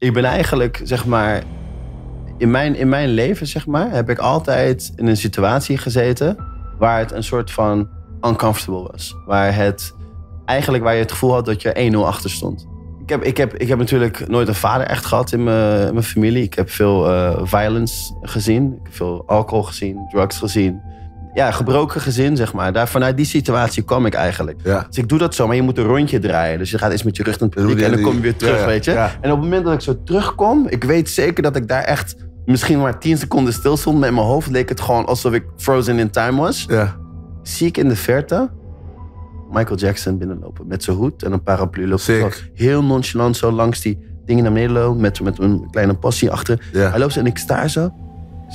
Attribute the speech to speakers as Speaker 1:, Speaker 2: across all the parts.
Speaker 1: ik ben eigenlijk, zeg maar, in mijn, in mijn leven, zeg maar, heb ik altijd in een situatie gezeten waar het een soort van uncomfortable was. Waar het eigenlijk waar je het gevoel had dat je 1-0 achter stond. Ik heb, ik, heb, ik heb natuurlijk nooit een vader echt gehad in mijn, in mijn familie. Ik heb veel eh, violence gezien. Ik heb veel alcohol gezien, drugs gezien ja, gebroken gezin, zeg maar. Daar, vanuit die situatie kwam ik eigenlijk. Dus ik doe dat zo, maar je moet een rondje draaien. Dus je gaat eens met je rug naar het publiek en dan kom je weer terug, weet je. En op het moment dat ik zo terugkom, ik weet zeker dat ik daar echt misschien maar 10 seconden stil stond. Met mijn hoofd leek het gewoon alsof ik frozen in time was. Zie ik in de verte Michael Jackson binnenlopen met zijn hoed en een paraplu. lopen heel nonchalant zo langs die dingen naar beneden lopen met, met een kleine passie achter. Hij loopt en ik sta zo. Ik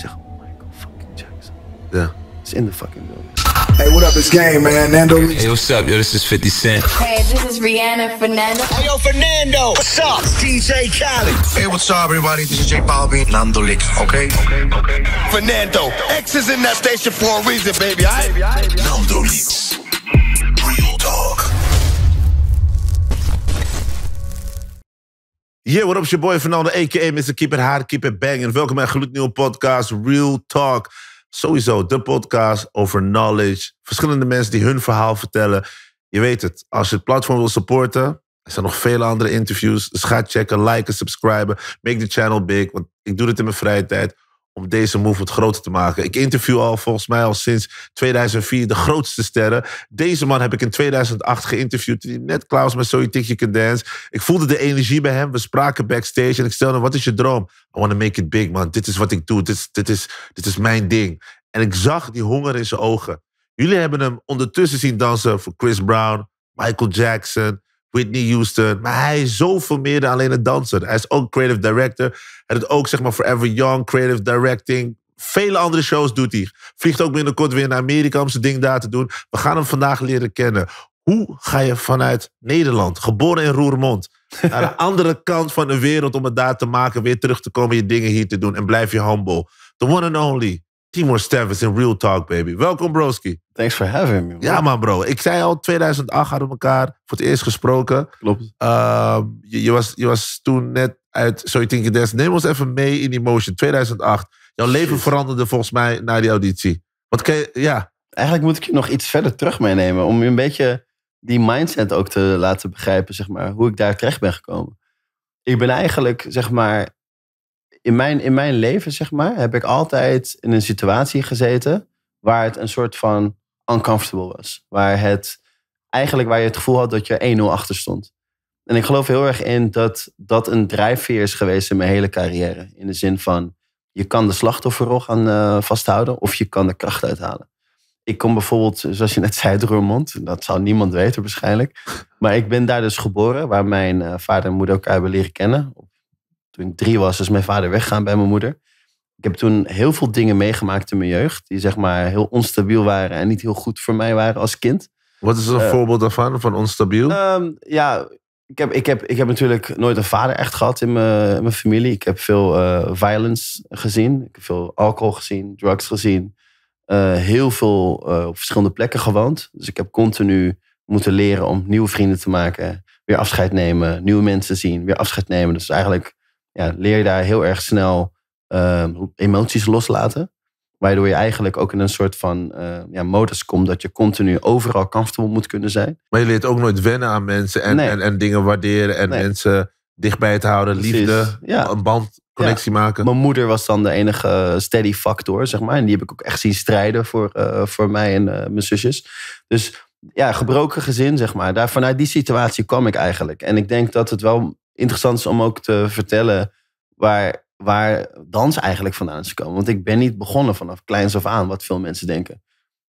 Speaker 2: zeg, oh Michael fucking Jackson. Ja. It's in the fucking building. Hey, what up? It's Game, man. Nando. Hey, what's up? Yo, this is 50 Cent.
Speaker 1: Hey, this is Rihanna Fernando. Hey, yo, Fernando. What's up? It's DJ Khaled. Hey, what's up, everybody? This is J Balvin. Nando Lix, Okay? Okay, okay. Fernando. X
Speaker 2: is in that station for a reason, baby. I. Right? Nando Lix. Real talk. Yeah, what up, your boy Fernando, a.k.a. Mr. Keeper Keeper, Bang. En welkom bij een gloednieuwe podcast, Real Talk. Sowieso de podcast over knowledge. Verschillende mensen die hun verhaal vertellen. Je weet het, als je het platform wil supporten, er zijn nog vele andere interviews. Dus ga checken, liken, subscriben. Make the channel big, want ik doe dit in mijn vrije tijd om deze move wat groter te maken. Ik interview al volgens mij al sinds 2004 de grootste sterren. Deze man heb ik in 2008 geïnterviewd. Net Klaus met Zoe Tikje Can Dance. Ik voelde de energie bij hem. We spraken backstage en ik stelde hem, wat is je droom? I want to make it big, man. Dit is wat ik doe. Dit, dit, is, dit is mijn ding. En ik zag die honger in zijn ogen. Jullie hebben hem ondertussen zien dansen voor Chris Brown, Michael Jackson, Whitney Houston. Maar hij is zoveel meer dan alleen een danser. Hij is ook creative director. Hij doet ook zeg maar Forever Young, creative directing. Vele andere shows doet hij. Vliegt ook binnenkort weer naar Amerika om zijn ding daar te doen. We gaan hem vandaag leren kennen. Hoe ga je vanuit Nederland, geboren in Roermond, naar de andere kant van de wereld om het daar te maken, weer terug te komen, je dingen hier te doen en blijf je humble? The one and only, Timor Steffens in Real Talk, baby. Welkom, broski. Thanks for having me. Ja, man, bro. Ik zei al, 2008 hadden we elkaar voor het eerst gesproken. Klopt. Ehm, je, je, was, je was toen net uit So You Think Neem ons even mee in die motion. 2008. Jouw leven veranderde volgens mij na die auditie. Want je, ja. Eigenlijk moet ik je nog iets verder terug meenemen. Om je een beetje
Speaker 1: die mindset ook te laten begrijpen, zeg maar. Hoe ik daar terecht ben gekomen. Ik ben eigenlijk, zeg maar, in mijn, in mijn leven, zeg maar, heb ik altijd in een situatie gezeten waar het een soort van uncomfortable was. Waar het eigenlijk waar je het gevoel had dat je 1-0 achter stond. En ik geloof heel erg in dat dat een drijfveer is geweest in mijn hele carrière. In de zin van, je kan de slachtofferrol gaan uh, vasthouden of je kan de kracht uithalen. Ik kom bijvoorbeeld, zoals je net zei, Roermond. Dat zou niemand weten waarschijnlijk. Maar ik ben daar dus geboren, waar mijn eh, vader en moeder elkaar hebben leren kennen. Op toen ik drie was, is mijn vader weggaan bij mijn moeder. Ik heb toen heel veel dingen meegemaakt in mijn jeugd. Die zeg maar heel onstabiel waren en niet heel goed voor mij waren als kind. Wat is een eh, voorbeeld daarvan, van onstabiel? Ehm, ja, ik heb, ik, heb, ik heb natuurlijk nooit een vader echt gehad in mijn, in mijn familie. Ik heb veel eh, violence gezien. Ik heb veel alcohol gezien, drugs gezien. Eh, heel veel op verschillende plekken gewoond. Dus ik heb continu moeten leren om nieuwe vrienden te maken. Weer afscheid nemen, nieuwe mensen zien, weer afscheid nemen. Dus eigenlijk ja, leer je daar heel erg snel ehm, emoties loslaten. Waardoor je eigenlijk ook in een soort van uh, ja, modus komt dat je continu overal comfortable moet kunnen zijn.
Speaker 2: Maar je leert ook nooit wennen aan mensen en, en, en, dingen waarderen en mensen dichtbij te houden, liefde, een band, connectie maken. Mijn moeder was dan de enige eh, steady factor, zeg maar. En die heb ik ook
Speaker 1: echt zien strijden voor, eh, voor mij en eh, mijn zusjes. Dus ja, gebroken gezin, zeg maar. Daar, vanuit die situatie kwam ik eigenlijk. En ik denk dat het wel interessant is om ook te vertellen waar, waar dans eigenlijk vandaan is gekomen. Want ik ben niet begonnen vanaf kleins af aan, wat veel mensen denken.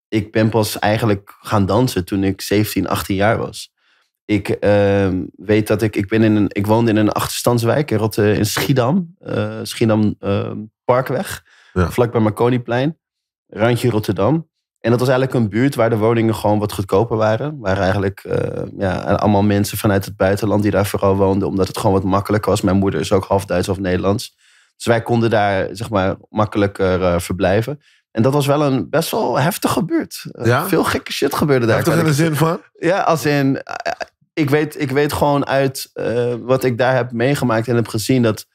Speaker 1: Ik ben pas eigenlijk gaan dansen toen ik 17, 18 jaar was. Ik ehm, weet dat ik, ik, ben in een, ik woonde in een achterstandswijk in, Rotte, in Schiedam. Uh, Schiedam ehm, Parkweg, ja. vlak bij Marconiplein, randje Rotterdam. En dat was eigenlijk een buurt waar de woningen gewoon wat goedkoper waren. Waar eigenlijk eh, ja, allemaal mensen vanuit het buitenland die daar vooral woonden. Omdat het gewoon wat makkelijker was. Mijn moeder is ook half Duits of Nederlands. Dus wij konden daar zeg maar makkelijker eh, verblijven. En dat was wel een best wel heftige buurt. Eh, ja? Veel gekke shit gebeurde daar. Heftig er de zin van? Ja, als in... Ik weet, ik weet gewoon uit wat ik daar heb meegemaakt en heb gezien... dat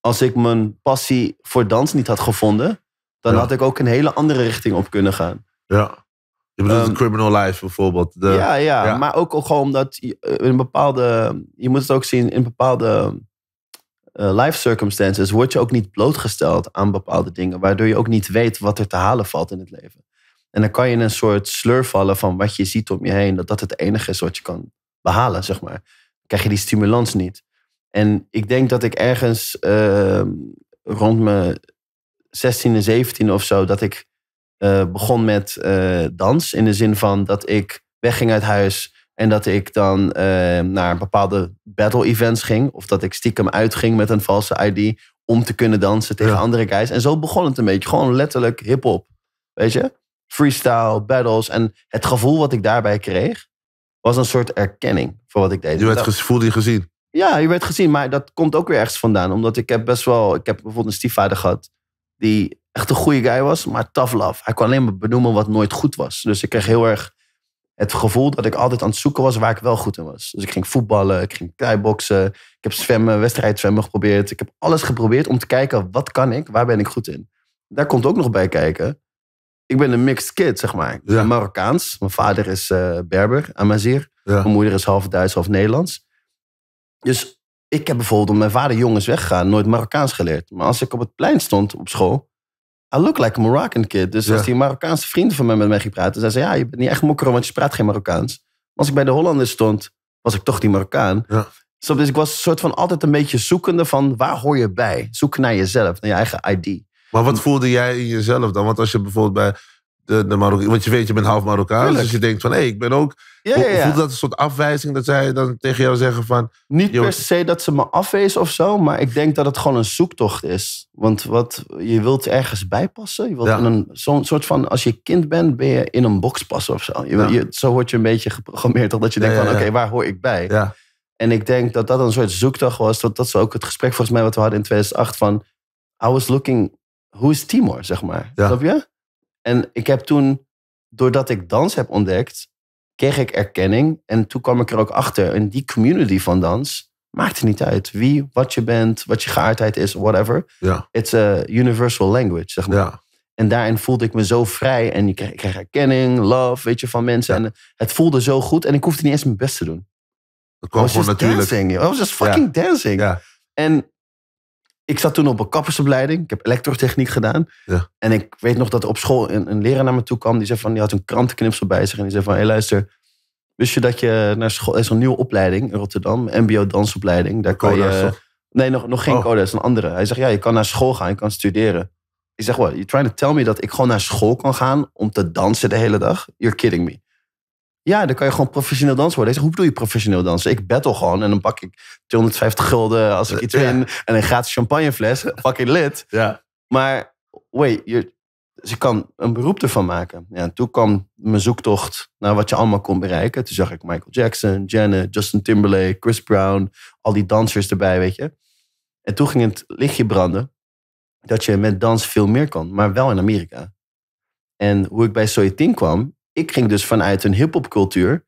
Speaker 1: als ik mijn passie voor dans niet had gevonden... dan had ik ook een hele andere richting op kunnen gaan.
Speaker 2: Ja. Je bedoelt um, Criminal Life bijvoorbeeld.
Speaker 1: ja, ja, maar ook gewoon omdat je, eh, in bepaalde... Je moet het ook zien, in bepaalde uh, life circumstances... word je ook niet blootgesteld aan bepaalde dingen... waardoor je ook niet weet wat er te halen valt in het leven. En dan kan je in een soort sleur vallen van wat je ziet om je heen... dat dat het enige is wat je kan behalen, zeg maar. Dan krijg je die stimulans niet. En ik denk dat ik ergens ehm, rond mijn 16 en 17 of zo... dat ik eh, begon met eh, dans. In de zin van dat ik wegging uit huis en dat ik dan eh, naar bepaalde battle events ging. Of dat ik stiekem uitging met een valse ID om te kunnen dansen tegen andere guys. En zo begon het een beetje. Gewoon letterlijk hip-hop. Weet je? Freestyle, battles. En het gevoel wat ik daarbij kreeg was een soort erkenning voor wat ik deed. Je werd
Speaker 2: voelde je gezien.
Speaker 1: Ja, je werd gezien. Maar dat komt ook weer ergens vandaan. Omdat ik heb best wel... Ik heb bijvoorbeeld een stiefvader gehad die echt een goede guy was, maar tough love. Hij kon alleen maar benoemen wat nooit goed was. Dus ik kreeg heel erg het gevoel dat ik altijd aan het zoeken was waar ik wel goed in was. Dus ik ging voetballen, ik ging thai ik heb zwemmen, wedstrijdzwemmen geprobeerd. Ik heb alles geprobeerd om te kijken, wat kan ik, waar ben ik goed in? Daar komt ook nog bij kijken. Ik ben een mixed kid, zeg maar. Ik ben Marokkaans. Mijn vader is eh, Berber, Amazir. Ja. Mijn moeder is half Duits, half Nederlands. Dus ik heb bijvoorbeeld omdat mijn vader jongens weggegaan, nooit Marokkaans geleerd. Maar als ik op het plein stond op school, I look like a Moroccan kid. Dus als die Marokkaanse vrienden van mij met mij ging praten, zei ze, ja, je bent niet echt mokro, want je praat geen Marokkaans. Maar als ik bij de Hollanders stond, was ik toch die Marokkaan. Ja. dus ik was een soort van altijd een beetje zoekende van waar
Speaker 2: hoor je bij? Zoek naar jezelf, naar je eigen ID. Maar wat voelde jij in jezelf dan? Want als je bijvoorbeeld bij de, de Marokkaan. Want je weet, je bent half Marokkaans. Dus je denkt van, hé, hey, ik ben ook... Ja, ja, Voelt dat een soort afwijzing dat zij dan tegen jou zeggen van... Niet per se dat ze me afwezen of zo, maar ik denk
Speaker 1: dat het gewoon een zoektocht is. Want wat, je wilt ergens bijpassen. Je wilt een zo'n soort van, als je kind bent, ben je in een box passen of zo. Je, zo word je een beetje geprogrammeerd, dat je denkt van, oké, waar hoor ik bij? En ik denk dat dat een soort zoektocht was. Dat, dat is ook het gesprek volgens mij wat we hadden in 2008 van... I was looking, who is Timor, zeg maar. Snap je? En ik heb toen, doordat ik dans heb ontdekt, kreeg ik erkenning. En toen kwam ik er ook achter. En die community van dans maakt niet uit. Wie, wat je bent, wat je geaardheid is, whatever. Ja. It's a universal language, zeg maar. Ja. En daarin voelde ik me zo vrij. En ik kreeg, erkenning, love, weet je, van mensen. En eh, het voelde zo goed. En ik hoefde niet eens mijn best te doen. Dat kwam gewoon natuurlijk. Dancing, I was just fucking dancing. En ik zat toen op een kappersopleiding. Ik heb elektrotechniek gedaan. Ja. En ik weet nog dat op school een, leraar naar me toe kwam. Die, zei van, die had een krantenknipsel bij zich. En die zei van, hé hey, luister, wist je dat je naar school... Er is een nieuwe opleiding in Rotterdam. mbo dansopleiding. Daar kan je... Nee, nog, nog geen oh. code. Dat is een andere. Hij zegt, ja, je kan naar school gaan. Je kan studeren. Ik zeg, what? You're trying to tell me dat ik gewoon naar school kan gaan om te dansen de hele dag? You're kidding me. Ja, dan kan je gewoon professioneel dansen worden. hoe bedoel je professioneel dansen? Ik battle gewoon en dan pak ik 250 gulden als ik iets win. En een gratis champagnefles. Fucking lit. Ja. Maar, wait, je, ze kan een beroep ervan maken. Ja, toen kwam mijn zoektocht naar wat je allemaal kon bereiken. Toen zag ik Michael Jackson, Janet, Justin Timberlake, Chris Brown. Al die dansers erbij, weet je. En toen ging het lichtje branden. Dat je met dans veel meer kan. Maar wel in Amerika. En hoe ik bij Soyetin kwam, ik ging dus vanuit een hip-hop cultuur.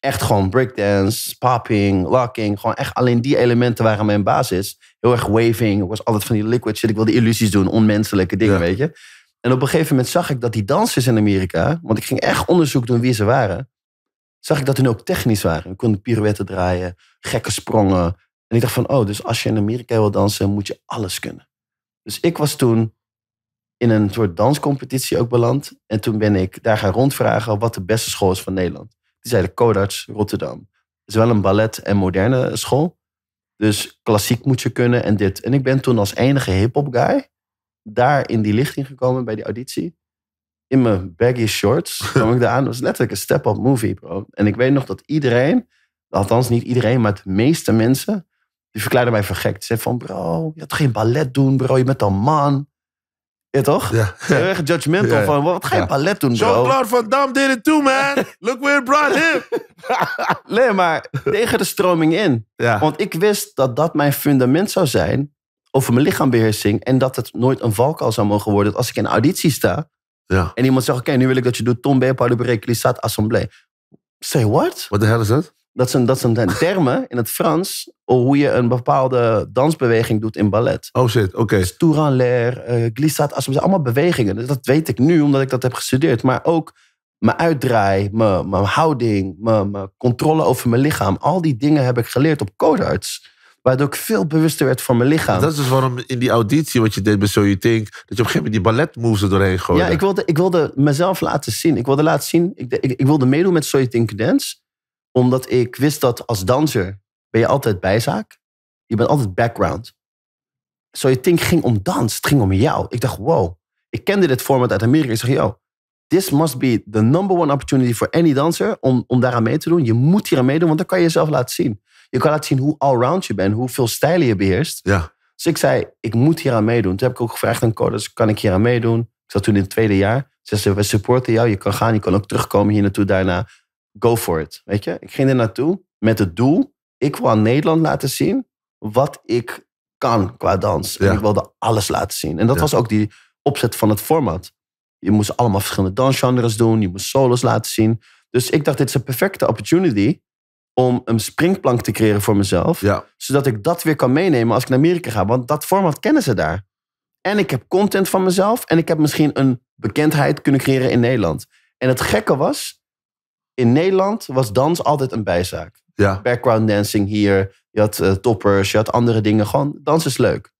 Speaker 1: Echt gewoon breakdance, popping, locking. Gewoon echt alleen die elementen waren mijn basis. Heel erg waving. Ik was altijd van die liquid shit. Ik wilde illusies doen, onmenselijke dingen, weet je. En op een gegeven moment zag ik dat die dansers in Amerika, want ik ging echt onderzoek doen wie ze waren, zag ik dat hun ook technisch waren. We konden pirouetten draaien, gekke sprongen. En ik dacht van, oh, dus als je in Amerika wil dansen, moet je alles kunnen. Dus ik was toen in een soort danscompetitie ook beland. En toen ben ik daar gaan rondvragen wat de beste school is van Nederland. Die zeiden Codarts Rotterdam. Het is wel een ballet- en moderne school. Dus klassiek moet je kunnen en dit. En ik ben toen als enige hip-hop guy daar in die lichting gekomen bij die auditie. In mijn baggy shorts kwam ik daar aan. Dat was letterlijk een step-up movie, bro. En ik weet nog dat iedereen, althans niet iedereen, maar de meeste mensen, die verklaarden mij vergekt. Ze zeiden van, bro, je had geen ballet doen, bro, je bent al man. Ja, toch? Ja. Zijn erg judgmental van, wat ga je palet doen, bro? Jean-Claude
Speaker 2: Van Dam did it too, man. Look where it brought him.
Speaker 1: nee, maar tegen de stroming in. Want ik wist dat dat mijn fundament zou zijn over mijn lichaambeheersing. En dat het nooit een valkuil zou mogen worden. als ik in een auditie sta en iemand zegt, oké, nu wil ik dat je doet Tom Bepard de Reclissat Assemblée. Say what? Wat de hell is dat? Dat zijn, dat zijn termen in het Frans hoe je een bepaalde dansbeweging doet in ballet. Oh shit, oké. Okay. Dus tour en l'air, eh, glissade, allemaal bewegingen. Dus dat weet ik nu omdat ik dat heb gestudeerd. Maar ook mijn uitdraai, mijn, mijn houding, mijn, mijn, controle over mijn lichaam. Al die dingen heb ik geleerd op codearts. Waardoor ik veel bewuster werd van mijn lichaam. Dat is dus
Speaker 2: waarom in die auditie wat je deed bij So You Think... dat je op een gegeven moment die balletmoves er doorheen gooide. Ja, ik
Speaker 1: wilde, ik wilde mezelf laten zien. Ik wilde laten zien... Ik, ik, ik wilde meedoen met So You Think Dance omdat ik wist dat als danser ben je altijd bijzaak. Je bent altijd background. So je Think ging om dans. Het ging om jou. Ik dacht, wow. Ik kende dit format uit Amerika. Ik zeg, yo, this must be the number one opportunity for any dancer om, om daaraan mee te doen. Je moet hier aan meedoen, want dan kan je jezelf laten zien. Je kan laten zien hoe allround je bent, hoeveel stijlen je beheerst. Ja. Dus ik zei, ik moet hier aan meedoen. Toen heb ik ook gevraagd aan coders, kan ik hier aan meedoen? Ik zat toen in het tweede jaar. Ze zeiden, we supporten jou. Je kan gaan, je kan ook terugkomen hier naartoe daarna go for it. Weet je, ik ging er naartoe met het doel: ik wil aan Nederland laten zien wat ik kan qua dans. En ik wilde alles laten zien. En dat was ook die opzet van het format. Je moest allemaal verschillende dansgenres doen, je moest solos laten zien. Dus ik dacht, dit is een perfecte opportunity om een springplank te creëren voor mezelf. Zodat ik dat weer kan meenemen als ik naar Amerika ga. Want dat format kennen ze daar. En ik heb content van mezelf en ik heb misschien een bekendheid kunnen creëren in Nederland. En het gekke was, in Nederland was dans altijd een bijzaak. Ja. Background dancing hier, je had eh, toppers, je had andere dingen. Gewoon, dans is leuk.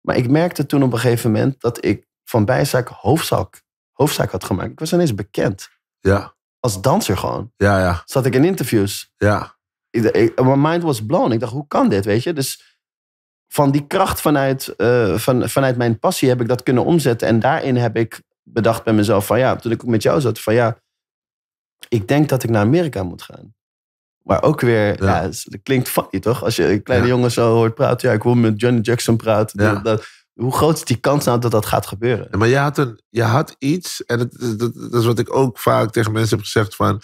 Speaker 1: Maar ik merkte toen op een gegeven moment dat ik van bijzaak hoofdzaak, hoofdzaak had gemaakt. Ik was ineens bekend. Ja. Als danser gewoon. Ja, ja. Zat ik in interviews. Ja. Ik, my mind was blown. Ik dacht, hoe kan dit, weet je? Dus van die kracht vanuit, eh, van, vanuit mijn passie heb ik dat kunnen omzetten. En daarin heb ik bedacht bij mezelf van ja, toen ik met jou zat, van ja, ik denk dat ik naar Amerika moet gaan. Maar ook weer, ja, het klinkt klinkt funny toch? Als je een kleine jongen zo hoort praten. Ja, ik wil met Johnny Jackson praten. Dat, hoe groot is die kans nou dat dat gaat gebeuren?
Speaker 2: maar je had, een, je had iets, en dat, dat, is wat ik ook vaak tegen mensen heb gezegd van...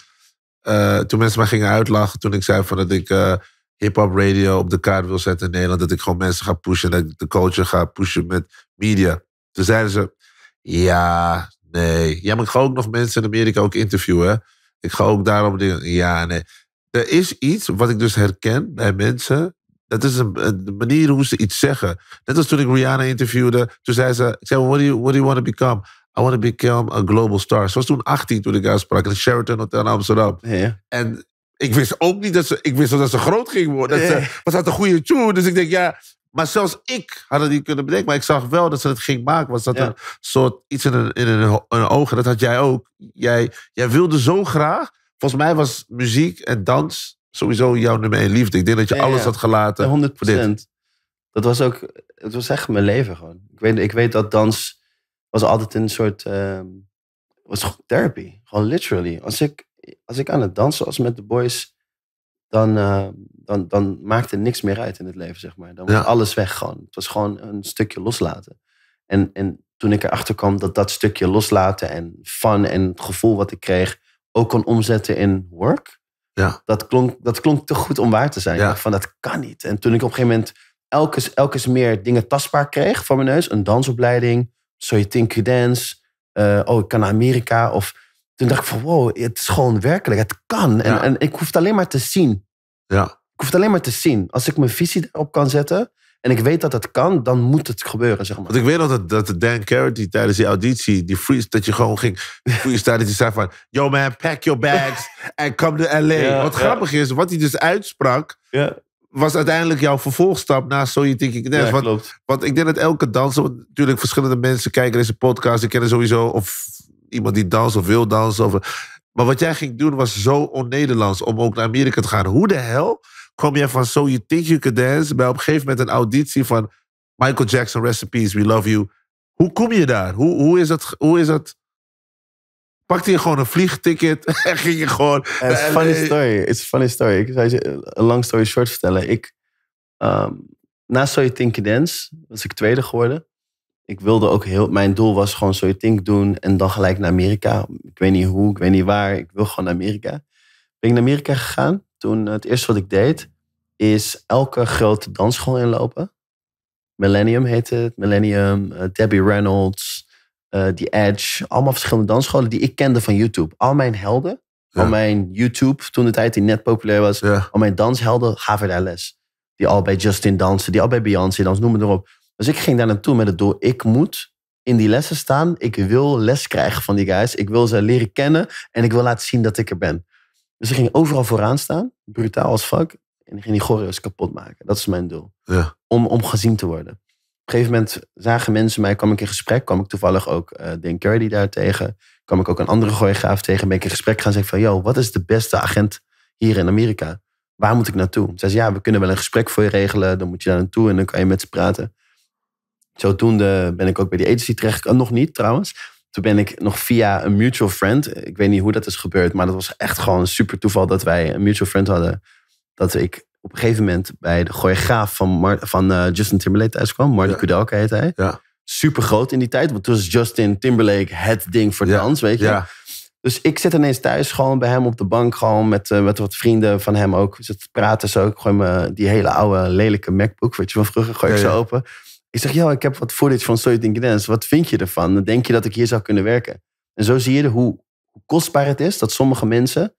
Speaker 2: Eh, toen mensen mij gingen uitlachen, toen ik zei van dat ik uh, hip-hop radio op de kaart wil zetten in Nederland. Dat ik gewoon mensen ga pushen, dat ik de coach ga pushen met media. Toen zeiden ze, ja, nee. Ja, moet gewoon ook nog mensen in Amerika ook interviewen. Ik ga ook daarom denken Ja, nee. Er is iets wat ik dus herken bij mensen. Dat is een, manier hoe ze iets zeggen. Net als toen ik Rihanna interviewde. Toen zei ze, ik zei, what do you, what do you want to become? I want to become a global star. Ze was toen 18 toen ik haar sprak. In het Sheraton Hotel in Amsterdam. En ik wist ook niet dat ze, ik wist dat ze groot ging worden. Dat ze, was dat een goede tune? Dus ik denk, ja, maar zelfs ik had het niet kunnen bedenken. Maar ik zag wel dat ze het ging maken. Was dat een soort iets in een, in ogen. Dat had jij ook. Jij, jij wilde zo graag. Volgens mij was muziek en dans sowieso jouw nummer één liefde. Ik denk dat je alles had gelaten. 100%. Dat was ook.
Speaker 1: Het was echt mijn leven gewoon. Ik weet, ik weet dat dans was altijd een soort. Uh, was therapie. Gewoon literally. Als ik, als ik aan het dansen was met de boys. Dan. Ehm, dan, dan maakt niks meer uit in het leven, zeg maar. Dan was alles weg gewoon. Het was gewoon een stukje loslaten. En, en toen ik erachter kwam dat dat stukje loslaten en fun en het gevoel wat ik kreeg ook kon omzetten in work. Ja. Dat, klonk, dat klonk te goed om waar te zijn. Van dat kan niet. En toen ik op een gegeven moment elke elkes meer dingen tastbaar kreeg voor mijn neus. Een dansopleiding, So You Think You Dance. Eh, oh, ik kan naar Amerika. Of toen dacht ik van wow, het is gewoon werkelijk. Het kan. En, en ik hoef het alleen maar te zien. Ja. Ik hoef het alleen maar te zien. Als ik mijn visie op kan zetten en ik weet dat het kan,
Speaker 2: dan moet het gebeuren, zeg maar. Want ik weet nog dat, dat Dan Carity tijdens die auditie, die freeze, dat je gewoon ging freestylen. Die zei van, yo man, pack your bags en come to LA. wat grappig is, wat hij dus uitsprak, was uiteindelijk jouw vervolgstap na So You Think You Dance. Want, ik denk dat elke danser, natuurlijk verschillende mensen kijken deze podcast, die kennen sowieso of iemand die dans of wil dansen. Of, maar wat jij ging doen was zo on-Nederlands om ook naar Amerika te gaan. Hoe de hel kom je van So You Think You Can Dance bij op een gegeven moment een auditie van Michael Jackson Recipes, We Love You. Hoe kom je daar? Hoe, hoe, is, dat, hoe is dat? Pakte je gewoon een vliegticket en ging je gewoon. funny
Speaker 1: story. It's funny story. Ik zou je een long story short vertellen. Ik, um, na So You Think You Dance was ik tweede geworden. Ik wilde ook heel. Mijn doel was gewoon So You Think doen en dan gelijk naar Amerika. Ik weet niet hoe, ik weet niet waar. Ik wil gewoon naar Amerika. Ben ik naar Amerika gegaan toen het eerste wat ik deed, is elke grote dansschool inlopen. Millennium heette het. Millennium, eh, Debbie Reynolds, uh, The Edge. Allemaal verschillende dansscholen die ik kende van YouTube. Al mijn helden, ja. al mijn YouTube, toen de tijd die net populair was. Al mijn danshelden gaven daar les. Die al bij Justin dansen, die al bij Beyoncé dansen, noem het erop. Dus ik ging daar naartoe met het doel, ik moet in die lessen staan. Ik wil les krijgen van die guys. Ik wil ze leren kennen en ik wil laten zien dat ik er ben. Dus ze ging overal vooraan staan, brutaal als fuck. En ik ging die choreo's kapot maken. Dat is mijn doel. Ja. Om, om gezien te worden. Op een gegeven moment zagen mensen mij, kwam ik in gesprek. Kwam ik toevallig ook uh, eh, Dan Curdy daar tegen. Kwam ik ook een andere choreograaf tegen. Ben ik in gesprek gaan zeggen van, yo, wat is de beste agent hier in Amerika? Waar moet ik naartoe? Zei ja, we kunnen wel een gesprek voor je regelen. Dan moet je daar naartoe en dan kan je met ze praten. Zodoende ben ik ook bij die agency terecht. Nog niet trouwens. Toen ben ik nog via een mutual friend, ik weet niet hoe dat is gebeurd, maar dat was echt gewoon een super toeval dat wij een mutual friend hadden. Dat ik op een gegeven moment bij de Gooi van, van eh, Justin Timberlake thuis kwam. Marty ja. Kudelka heet hij. Ja. Super groot in die tijd, want toen was Justin Timberlake het ding voor dans, weet je. Ja. Dus ik zit ineens thuis gewoon bij hem op de bank, gewoon met, eh, met wat vrienden van hem ook. Zit praten zo. Ik gooi me die hele oude lelijke MacBook, weet je, van vroeger gooi ik ze open. Ik zeg, joh, ik heb wat footage van Storytelling Dance. Wat vind je ervan? Dan denk je dat ik hier zou kunnen werken. En zo zie je hoe kostbaar het is dat sommige mensen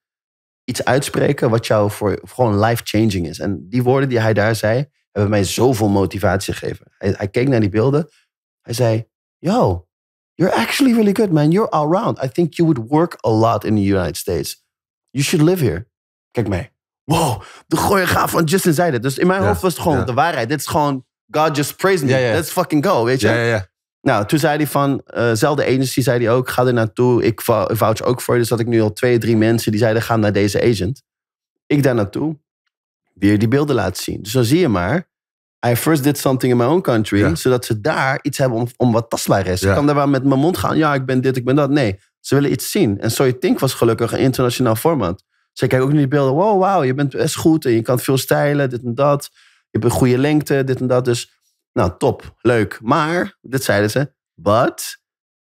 Speaker 1: iets uitspreken wat jou voor, gewoon life-changing is. En die woorden die hij daar zei, hebben mij zoveel motivatie gegeven. Hij, hij keek naar die beelden. Hij zei, yo, you're actually really good, man. You're all around. I think you would work a lot in the United States. You should live here. Kijk me. Wow, de gooie gaaf van Justin zei dit. Dus in mijn hoofd was het gewoon de waarheid. Dit is gewoon God just praised me. Let's fucking go, weet je? Ja, ja, Nou, toen zei hij van, uh, agency zei hij ook, ga er naartoe. Ik vouch ook voor je. Dus had ik nu al twee, drie mensen die zeiden, ga naar deze agent. Ik daar naartoe. Weer die beelden laten zien. Dus dan zie je maar, I first did something in my own country. Zodat ze daar iets hebben om, om wat tastbaar is. Ik kan daar wel met mijn mond gaan. Ja, ik ben dit, ik ben dat. Nee, ze willen iets zien. En So You Think was gelukkig een internationaal format. Ze kijken ook naar die beelden. Wow, wow, je bent best goed. En je kan veel stijlen, dit en dat je hebt een goede lengte, dit en dat. Dus nou, top, leuk. Maar, dit zeiden ze, but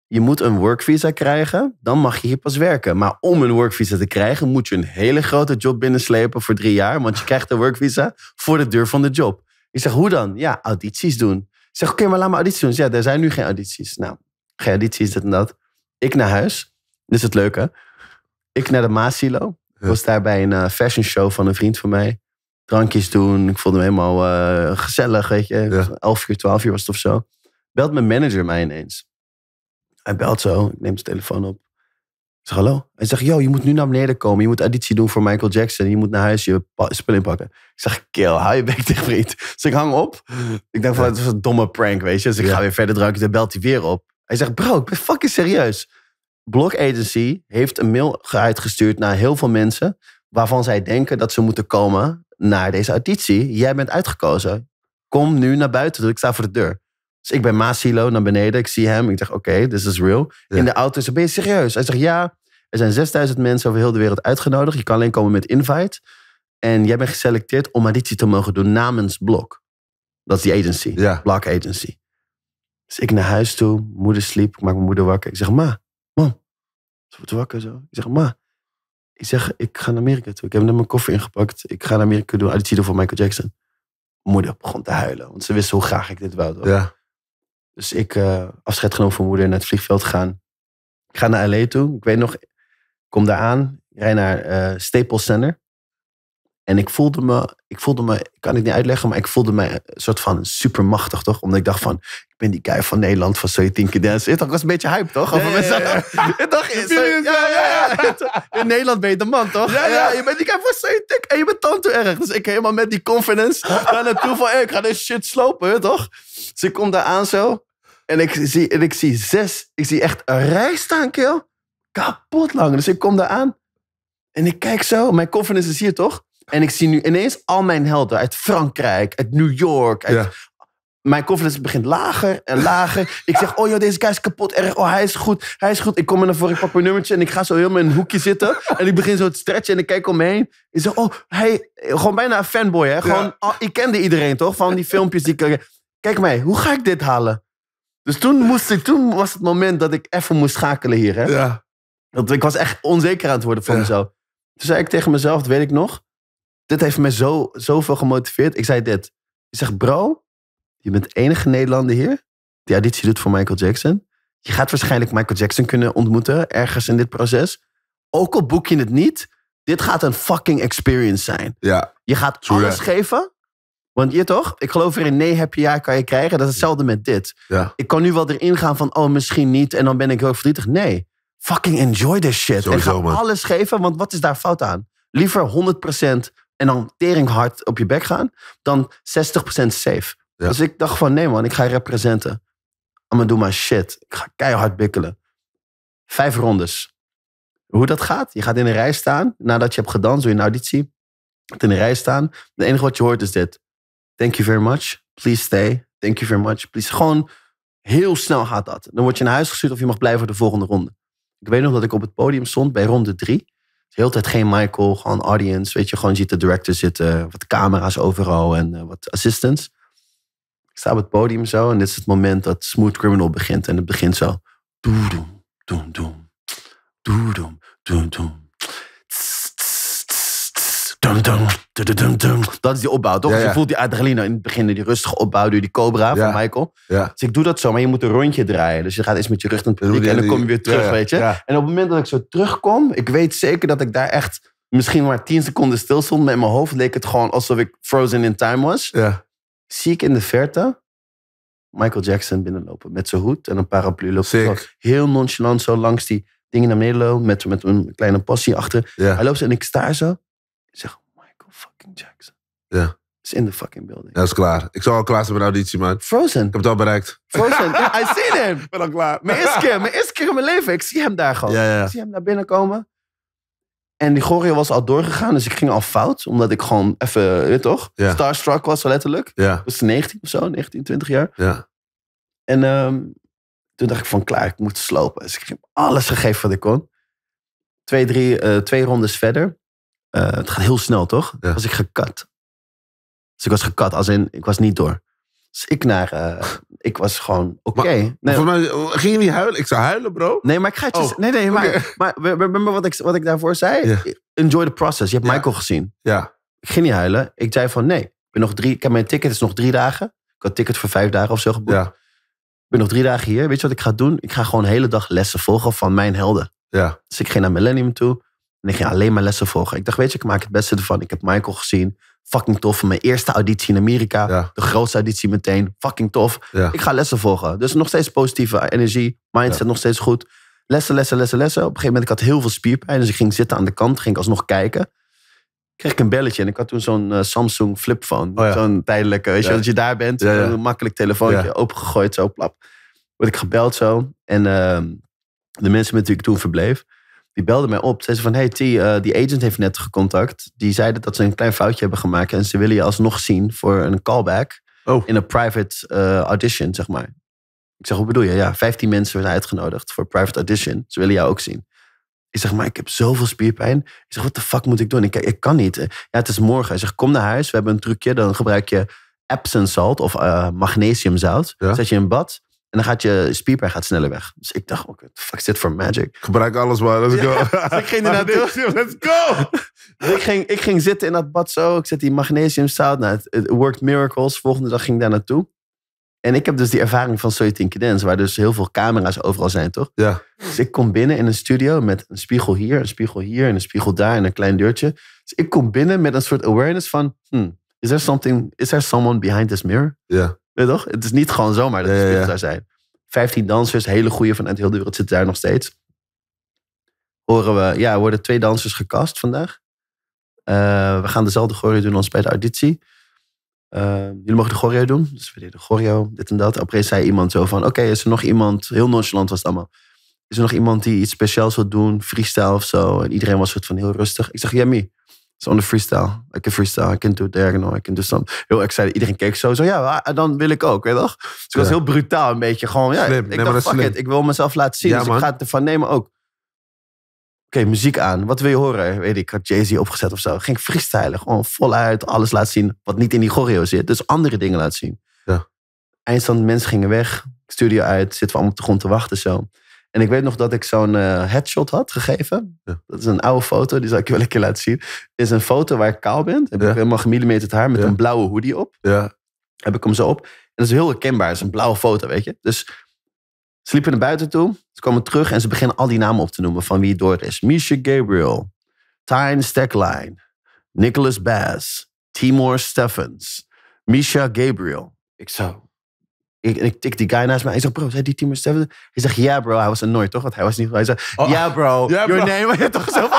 Speaker 1: je moet een workvisa krijgen, dan mag je hier pas werken. Maar om een workvisa te krijgen, moet je een hele grote job binnenslepen voor drie jaar. Want je krijgt een workvisa voor de deur van de job. Ik zeg, hoe dan? Ja, audities doen. Ik zeg, oké, maar laat maar audities doen. ja, er zijn nu geen audities. Nou, geen audities, dit en dat. Ik naar huis. Dit is het leuke. Ik naar de Maasilo. Ik was daar bij een eh, fashion show van een vriend van mij drankjes doen. Ik vond hem helemaal eh, gezellig, weet je. Ja. uur, twaalf uur was het of zo. Belt mijn manager mij ineens. Hij belt zo, ik neem zijn telefoon op. Ik zeg hallo. Hij zegt, yo, je moet nu naar beneden komen. Je moet editie doen voor Michael Jackson. Je moet naar huis je spullen inpakken. Ik zeg, kill, hou je bek tegen vriend. Dus ik hang op. Ik denk van, het is een domme prank, weet je. Dus ik ga weer verder drukken. Dan belt hij weer op. Hij zegt, bro, ik ben fucking serieus. Block Agency heeft een mail uitgestuurd naar heel veel mensen... waarvan zij denken dat ze moeten komen naar deze auditie. Jij bent uitgekozen. Kom nu naar buiten, ik sta voor de deur. Dus ik ben Masilo naar beneden. Ik zie hem. Ik zeg, oké, this is real. In de auto is ben je serieus? Hij zegt, ja. Er zijn 6000 mensen over heel de wereld uitgenodigd. Je kan alleen komen met invite. En jij bent geselecteerd om auditie te mogen doen namens Blok. Dat is die agency. Ja. Blok Agency. Dus ik naar huis toe. Moeder sliep. Ik maak mijn moeder wakker. Ik zeg, ma, mam. Ze wordt wakker zo. Ik zeg, ma, ik zeg, ik ga naar Amerika toe. Ik heb net mijn koffer ingepakt. Ik ga naar Amerika doen. Uitzien voor Michael Jackson. moeder begon te huilen. Want ze wist hoe graag ik dit wou Ja. Dus ik uh, afscheid genomen van moeder naar het vliegveld gaan. Ik ga naar LA toe. Ik weet nog, ik kom daar aan. Ik rij naar eh, Staples Center. En ik voelde me, ik voelde me, kan ik niet uitleggen, maar ik voelde me een soort van supermachtig, toch? Omdat ik dacht van, ik ben die guy van Nederland, van Soy Tinker Dance. Ik was een beetje hype, toch? Over ja, ja, ja. In Nederland ben je de man, toch? Ja, ja. je bent die guy van Soy en je bent tante erg. Dus ik helemaal met die confidence naar toe van, ik ga deze shit slopen, toch? Dus ik kom daar aan zo en ik zie, en ik zie zes, ik zie echt een rij staan, keel. Kapot lang. Dus ik kom daar aan en ik kijk zo, mijn confidence is hier, toch? En ik zie nu ineens al mijn helden uit Frankrijk, uit New York, uit ja mijn confidence begint lager en lager. Ik zeg, oh joh, deze guy is kapot erg. Oh, hij is goed, hij is goed. Ik kom er naar voren, ik pak mijn nummertje en ik ga zo helemaal in een hoekje zitten. En ik begin zo te stretchen en ik kijk om me heen. Ik zeg, oh, hij, gewoon bijna een fanboy, hè. Gewoon, ja. oh, ik kende iedereen, toch? Van die filmpjes die ik... Kijk mij, hoe ga ik dit halen? Dus toen, moest ik, toen was het moment dat ik even moest schakelen hier, hè. Ja. Dat, ik was echt onzeker aan het worden van mezelf. Toen zei ik tegen mezelf, dat weet ik nog dit heeft me zo, zoveel gemotiveerd. Ik zei dit. Ik zeg, bro, je bent de enige Nederlander hier die auditie doet voor Michael Jackson. Je gaat waarschijnlijk Michael Jackson kunnen ontmoeten ergens in dit proces. Ook al boek je het niet, dit gaat een fucking experience zijn. Ja. Je gaat alles geven. Want je toch, ik geloof erin, nee heb je, ja kan je krijgen. Dat is hetzelfde met dit. Ja. Ik kan nu wel erin gaan van, oh misschien niet. En dan ben ik heel verdrietig. Nee, fucking enjoy this shit. en ga man. alles geven, want wat is daar fout aan? Liever 100% en dan tering hard op je bek gaan, dan 60% safe. Ja. Dus ik dacht van nee man, ik ga representen. Amma doe maar shit. Ik ga keihard bikkelen. Vijf rondes. Hoe dat gaat? Je gaat in een rij staan. Nadat je hebt gedanst, doe je een auditie. Gaat in een rij staan. Het enige wat je hoort is dit. Thank you very much. Please stay. Thank you very much. Please. Gewoon heel snel gaat dat. Dan word je naar huis gestuurd of je mag blijven voor de volgende ronde. Ik weet nog dat ik op het podium stond bij ronde drie heel tijd geen Michael, gewoon audience. Weet je, gewoon ziet de director zitten, wat camera's overal en eh, wat assistants. Ik sta op het podium zo en dit is het moment dat Smooth Criminal begint. En het begint zo.
Speaker 2: Doedoem, doem, doem.
Speaker 1: Doedoem, doem, doem dat is die opbouw, toch? Dus je voelt die adrenaline in het begin, die rustige opbouw door die Cobra van Michael. Dus ik doe dat zo, maar je moet een rondje draaien. Dus je gaat eens met je rug naar het publiek en dan kom je weer terug, weet je. En op het moment dat ik zo terugkom, ik weet zeker dat ik daar echt misschien maar tien seconden stil stond. met mijn hoofd leek het gewoon alsof ik frozen in time was. Zie ik in de verte Michael Jackson binnenlopen met zijn hoed en een paraplu. lopen, heel nonchalant zo langs die dingen naar beneden met, met een kleine passie achter. Hij loopt en ik sta zo zeg, Michael fucking
Speaker 2: Jackson. Ja. Is in de fucking building. Dat is klaar. Ik zal al klaar zijn met auditie, man. Frozen. Ik heb het al bereikt. Frozen. I see him.
Speaker 1: Ik ben al klaar. Mijn eerste keer, mijn eerste keer in mijn leven. Ik zie hem daar gewoon. Ja, ja. Ik zie hem naar binnen komen. En die choreo was al doorgegaan, dus ik ging al fout. Omdat ik gewoon even, weet toch? Starstruck was letterlijk. Ja. was 19 of zo, 19, 20 jaar. Ja. En ehm, toen dacht ik van klaar, ik moet slopen. Dus ik heb alles gegeven wat ik kon. Twee, drie, eh, twee rondes verder eh, het gaat heel snel, toch? Ja. Was ik gekat. Dus ik was gekat, als in, ik was niet door. Dus ik naar, eh, ik was gewoon oké. Okay. voor mij
Speaker 2: eh, ging je niet huilen? Ik zou
Speaker 1: huilen, bro. Nee, maar ik ga het oh, Nee,
Speaker 2: nee, maar,
Speaker 1: maar remember wat ik, wat ik daarvoor zei? Enjoy the process. Je hebt Michael gezien. Ja. Ik ging niet huilen. Ik zei van, nee, ik, ben nog drie, ik heb mijn ticket, is nog drie dagen. Ik had ticket voor vijf dagen of zo geboekt. Ja. Ik ben nog drie dagen hier. Weet je wat ik ga doen? Ik ga gewoon de hele dag lessen volgen van mijn helden. Ja. Dus ik ging naar Millennium toe. En ik ging alleen maar lessen volgen. Ik dacht, weet je, ik maak het beste ervan. Ik heb Michael gezien. Fucking tof. Mijn eerste auditie in Amerika. De grootste auditie meteen. Fucking tof. Ik ga lessen volgen. Dus nog steeds positieve energie. Mindset nog steeds goed. Lessen, lessen, lessen, lessen. Op een gegeven moment ik had heel veel spierpijn. Dus ik ging zitten aan de kant. Ging ik alsnog kijken. Kreeg ik een belletje. En ik had toen zo'n eh, Samsung flip phone. Oh zo'n tijdelijke. Weet je, dat je daar bent. Een makkelijk telefoontje. Opengegooid zo. Plap. Word ik gebeld zo. En ehm, de mensen met wie ik toen verbleef die belde mij op. Zei ze van, hey T, eh, die agent heeft net gecontact. Die zeiden dat ze een klein foutje hebben gemaakt. En ze willen je alsnog zien voor een callback. Oh. In een private eh, audition, zeg maar. Ik zeg, hoe bedoel je? Ja, 15 mensen werden uitgenodigd voor private audition. Ze willen jou ook zien. Ik zeg, maar ik heb zoveel spierpijn. Ik zeg, wat de fuck moet ik doen? Ik, ik kan niet. Ja, het is morgen. Hij zegt, kom naar huis. We hebben een trucje. Dan gebruik je Epsom salt of uh, eh, magnesiumzout. Zet je in bad. En dan gaat je spierpijn gaat sneller weg. Dus ik dacht, the fuck is dit voor magic? gebruik alles maar, dus
Speaker 2: let's go. ik ging naartoe. Let's go!
Speaker 1: Dus ik, ging, ik ging zitten in dat bad zo. Ik zet die zout. Nou, het, worked miracles. Volgende dag ging ik daar naartoe. En ik heb dus die ervaring van Soyetin Cadence, waar dus heel veel camera's overal zijn, toch? Ja. Dus ik kom binnen in een studio met een spiegel hier, een spiegel hier en een spiegel daar en een klein deurtje. Dus ik kom binnen met een soort awareness van, hmm, is there something, is there someone behind this mirror? Ja. Weet toch? Het is niet gewoon zomaar dat het daar zijn. Vijftien dansers, hele goede vanuit heel de wereld, zitten daar nog steeds. Horen we, ja, worden twee dansers gecast vandaag. Eh, we gaan dezelfde choreo doen als bij de auditie. Eh, jullie mogen de choreo doen. Dus we deden choreo, dit en dat. Après zei iemand zo van, oké, is er nog iemand... Heel nonchalant was het allemaal. Is er nog iemand die iets speciaals wil doen? Freestyle of zo? En iedereen was soort van heel rustig. Ik zeg, Jamie, It's on the freestyle. ik can freestyle. ik can do diagonal. ik can do something. Heel excited. Iedereen keek zo. Zo ja, ah, dan wil ik ook. Weet je toch? Dus ik was heel brutaal een beetje. Gewoon, ja, ik nee, dacht, fuck it. Ik wil mezelf laten zien. dus ik ga het ervan nemen ook. Oké, muziek aan. Wat wil je horen? Weet ik, had Jay-Z opgezet of zo. Ging freestylen. Gewoon voluit. Alles laten zien wat niet in die choreo zit. Dus andere dingen laten zien. Ja. Eindstand, mensen gingen weg. Studio uit. Zitten we allemaal op de grond te wachten zo. En ik weet nog dat ik zo'n eh, headshot had gegeven. Dat is een oude foto, die zal ik je wel een keer laten zien. Is een foto waar ik kaal ben. Heb helemaal ik helemaal haar met een blauwe hoodie op. Heb ik hem zo op. En dat is heel herkenbaar. Dat is een blauwe foto, weet je. Dus ze liepen naar buiten toe. Ze komen terug en ze beginnen al die namen op te noemen van wie het door het is. Misha Gabriel, Tyne Stackline, Nicholas Bass, Timor Steffens, Misha Gabriel. Ik zo, ik, ik tik die guy naast mij. Hij zegt, bro, hij die team is Hij zegt, ja bro. Hij was er nooit, toch? Want hij was niet... Hij zei, oh. ja bro, your name... Je toch zo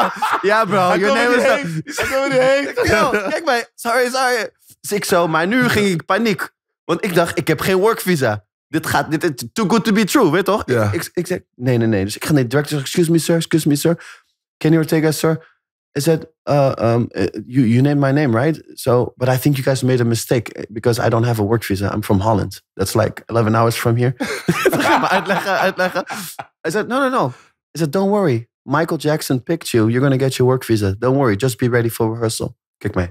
Speaker 1: ja bro, your name
Speaker 2: is... Hij kwam heen, kijk mij. Sorry, sorry.
Speaker 1: Dus ik zo, maar nu ging ik paniek. Want ik dacht, ik heb geen work visa. Dit gaat, dit is too good to be true, weet toch? Ik, ik, ik, zeg, nee, nee, nee. Dus ik ga naar de director, excuse me sir, excuse me sir. Can you take us sir? I said, uh, um, uh, you you named my name right? So, but I think you guys made a mistake eh, because I don't have a work visa. I'm from Holland. That's like 11 hours from here. I said no, no, no. I said don't worry. Michael Jackson picked you. You're gonna get your work visa. Don't worry. Just be ready for rehearsal.
Speaker 2: Kick me.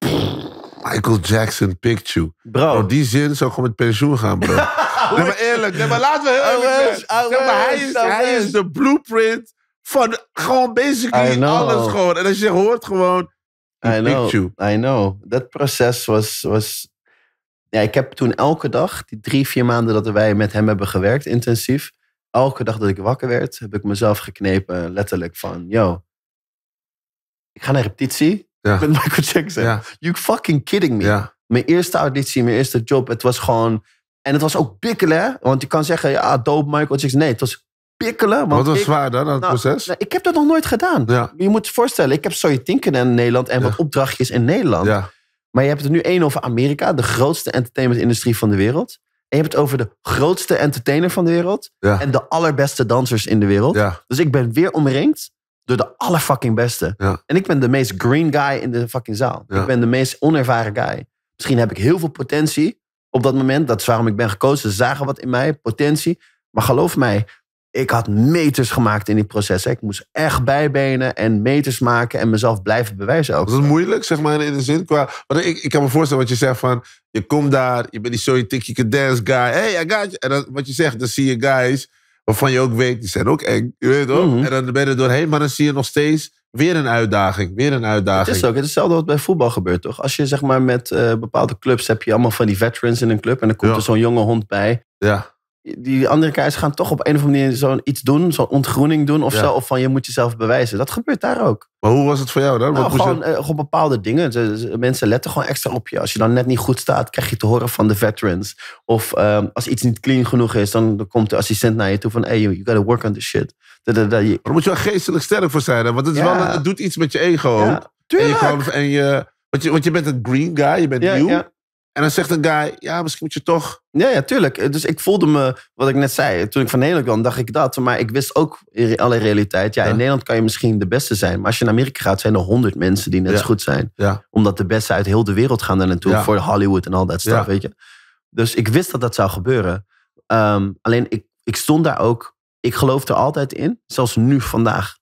Speaker 2: Michael Jackson picked you. Bro. bro die zin zou gewoon met pensioen gaan, bro. nee, maar eerlijk. Nee, maar laten we heel eerlijk zijn. is, hij is de blueprint Van gewoon basically alles gewoon. En als je hoort gewoon... I know,
Speaker 1: I know. Dat proces was, was... Ja, ik heb toen elke dag, die drie, vier maanden dat wij met hem hebben gewerkt, intensief. Elke dag dat ik wakker werd, heb ik mezelf geknepen letterlijk van... Yo, ik ga naar repetitie
Speaker 2: ja. met Michael
Speaker 1: Jackson. You fucking kidding me. Mijn eerste auditie, mijn eerste job. Het was gewoon... En het was ook pikkel hè? Want je kan zeggen, ja, dope Michael Jackson. Nee, het was pikkelen. Wat was zwaar dan, dat het nou, proces? Nou, ik heb dat nog nooit gedaan. Je moet je voorstellen, ik heb Sojitinken in Nederland en wat opdrachtjes in Nederland. Ja. Maar je hebt het nu één over Amerika, de grootste entertainmentindustrie van de wereld. En je hebt het over de grootste entertainer van de wereld. En de allerbeste dansers in de wereld. Dus ik ben weer omringd door de allerfucking beste. En ik ben de meest green guy in de fucking zaal. Ik ben de meest onervaren guy. Misschien heb ik heel veel potentie op dat moment. Dat is waarom ik ben gekozen. Ze zagen wat in mij, potentie. Maar geloof mij, ik had meters gemaakt in die processen. Ik moest echt bijbenen en meters maken en mezelf
Speaker 2: blijven bewijzen ook. is moeilijk, zeg maar, in de zin qua... ik, ik kan me voorstellen wat je zegt van... Je komt daar, je bent die sorry tikje dance guy. Hey, I got you. En wat je zegt, dan zie je guys waarvan je ook weet, die zijn ook eng. Je weet toch? Mhm. En dan ben je er doorheen, maar dan zie je nog steeds weer een uitdaging, weer een uitdaging. Het is ook het hetzelfde wat bij
Speaker 1: voetbal gebeurt, toch? Als je zeg maar met eh, bepaalde clubs heb je allemaal van die veterans in een club... en dan komt er zo'n jonge hond bij... Ja die andere kaars gaan toch op een of andere manier zo'n iets doen, zo'n ontgroening doen of zo. Of van je moet jezelf bewijzen. Dat gebeurt daar ook.
Speaker 2: Maar hoe was het voor jou dan? Nou, eh, gewoon bepaalde
Speaker 1: dingen. Mensen letten gewoon extra op je. Als je dan net niet goed staat, krijg je te horen van de veterans. Of ehm, als iets niet clean genoeg is, dan komt de assistent naar je toe van hey, you gotta work on this shit. Da, Daar
Speaker 2: moet je wel geestelijk sterk voor zijn. Want het, is wel, het doet iets met je ego. tuurlijk. En je, je, want, je, want je bent een green guy, je bent nieuw. En dan zegt een guy, ja, misschien moet je toch... Ja, ja,
Speaker 1: tuurlijk. Eh, dus ik voelde me, wat ik net zei, eh, toen ik van Nederland kwam, dacht ik dat. Maar ik wist ook in alle realiteit, ja, in Nederland kan je misschien de beste zijn. Maar als je naar Amerika gaat, zijn er honderd mensen die net zo goed zijn. Omdat de beste uit heel de wereld gaan daar naartoe, voor Hollywood en al dat stuff, weet je. Dus ik wist dat dat zou gebeuren. Ehm, alleen, ik, ik stond daar ook, ik geloofde er altijd in, zelfs nu, vandaag.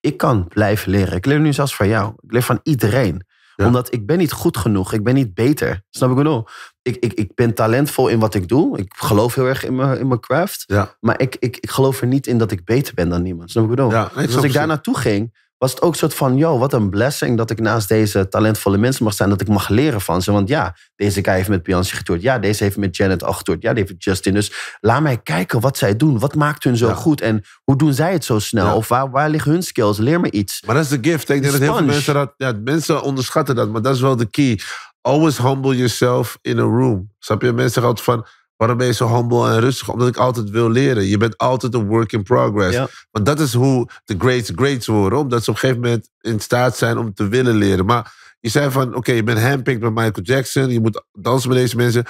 Speaker 1: Ik kan blijven leren. Ik leer nu zelfs van jou. Ik leer van iedereen omdat ik ben niet goed genoeg. Ik ben niet beter. Snap ik bedoel? Ik, ik, ik ben talentvol in wat ik doe. Ik geloof heel erg in mijn, in mijn craft. Ja. Maar ik, ik, ik geloof er niet in dat ik beter ben dan niemand. Snap ik bedoel? Ja, dus als ik daar naartoe ging, was het ook een soort van, yo, wat een blessing dat ik naast deze talentvolle mensen mag staan, dat ik mag leren van ze. Want ja, deze guy heeft met Beyoncé getoerd. Ja, deze heeft met Janet al getoerd. Ja, die heeft met Justin. Dus laat mij kijken wat zij doen. Wat maakt hun zo goed en hoe doen zij het zo snel? Of waar, waar liggen hun skills? Leer me iets. Maar dat is de
Speaker 2: gift. Ik denk dat heel veel mensen dat, ja, mensen onderschatten dat, maar dat is wel de key. Always humble yourself in a room. Snap je? Mensen altijd van, Waarom ben je zo humble en rustig? Omdat ik altijd wil leren. Je bent altijd een work in progress. Want dat is hoe de greats greats worden. Omdat ze op een gegeven moment in staat zijn om te willen leren. Maar je zei van, oké, je bent handpicked met Michael Jackson. Je moet dansen met deze mensen.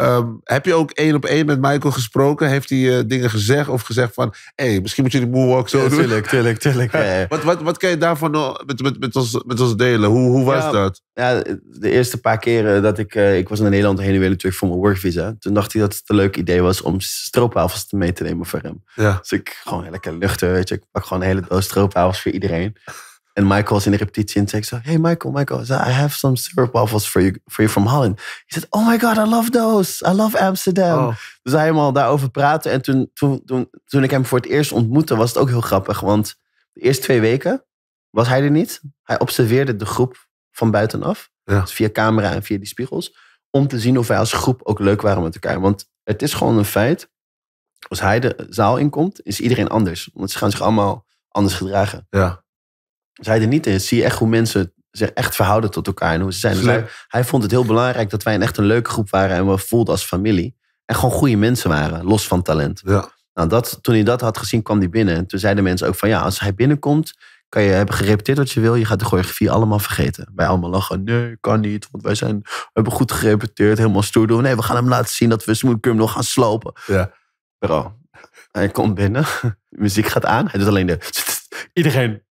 Speaker 2: Ehm, heb je ook één op één met Michael gesproken? Heeft hij eh, dingen gezegd of gezegd van... hé, hey, misschien moet je die moonwalk zo ja, doen? Tuurlijk, tuurlijk, tuurlijk. Wat, wat, wat kan je daarvan met, met, met, ons, met ons delen? Hoe, hoe was dat?
Speaker 1: Ja, de eerste paar keren dat ik... Eh, ik was naar Nederland heen en weer natuurlijk voor mijn workvisa. Toen dacht hij dat het een leuk idee was om stroopwafels mee te nemen voor hem. Dus ik gewoon lekker luchten, weet je. Ik pak gewoon een hele doos stroopwafels voor iedereen. En Michael was in de repetitie en zei zo, hey Michael, Michael, I have some syrup waffles for you, for you from Holland. He said, oh my god, I love those. I love Amsterdam. Oh. Dus hij helemaal daarover praten. En toen, toen, toen, toen ik hem voor het eerst ontmoette, was het ook heel grappig. Want de eerste twee weken was hij er niet. Hij observeerde de groep van buitenaf. Dus via camera en via die spiegels. Om te zien of wij als groep ook leuk waren met elkaar. Want het is gewoon een feit. Als hij de zaal inkomt, is iedereen anders. Want ze gaan zich allemaal anders gedragen. Ja. Zij er niet in, eh, zie je echt hoe mensen zich echt verhouden tot elkaar. En hoe ze zijn. Dus hij, vond het heel belangrijk dat wij een echt een leuke groep waren. En we voelden als familie. En gewoon goede mensen waren, los van talent. Ja. Nou, dat, toen hij dat had gezien, kwam hij binnen. En toen zeiden mensen ook van ja, als hij binnenkomt, kan je hebben gerepeteerd wat je wil. Je gaat de choreografie allemaal vergeten. Wij allemaal lachen. Nee, kan niet. Want wij zijn, hebben goed gerepeteerd. Helemaal stoer doen. Nee, we gaan hem laten zien dat we Smooth nog gaan slopen. Ja. Bro, hij komt binnen. De muziek gaat aan. Hij doet alleen de... Iedereen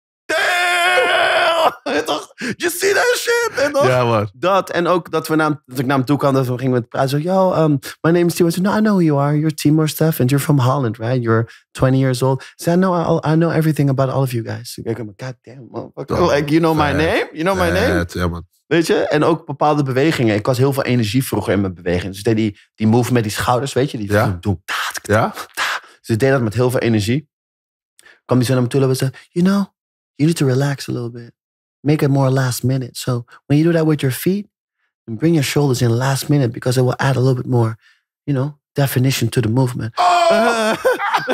Speaker 2: toch? You see that shit? En ja, man.
Speaker 1: Dat. En ook dat, we naam, dat ik naar hem toe kwam, dat we gingen met praten. Zo, yo, um, my name is Timor. No, I know who you are. You're Timor Stuff. and you're from Holland, right? You're 20 years old. So I know, I, I know everything about all of you guys. Ik like, oh god damn, like, you know my name? You know my name? Ja, man. Weet je? En ook bepaalde bewegingen. Ik was heel veel energie vroeger in mijn beweging. Dus ik deed die, die move met die schouders, weet je? Die ja. Doen, ja? Dus ik deed dat met heel veel energie. Kwam die zo naar me toe en zei, you know, you need to relax a little bit make it more last minute. So when you do that with your feet, and bring your shoulders in last minute because it will add a little bit more, you know, definition to the movement. Oh!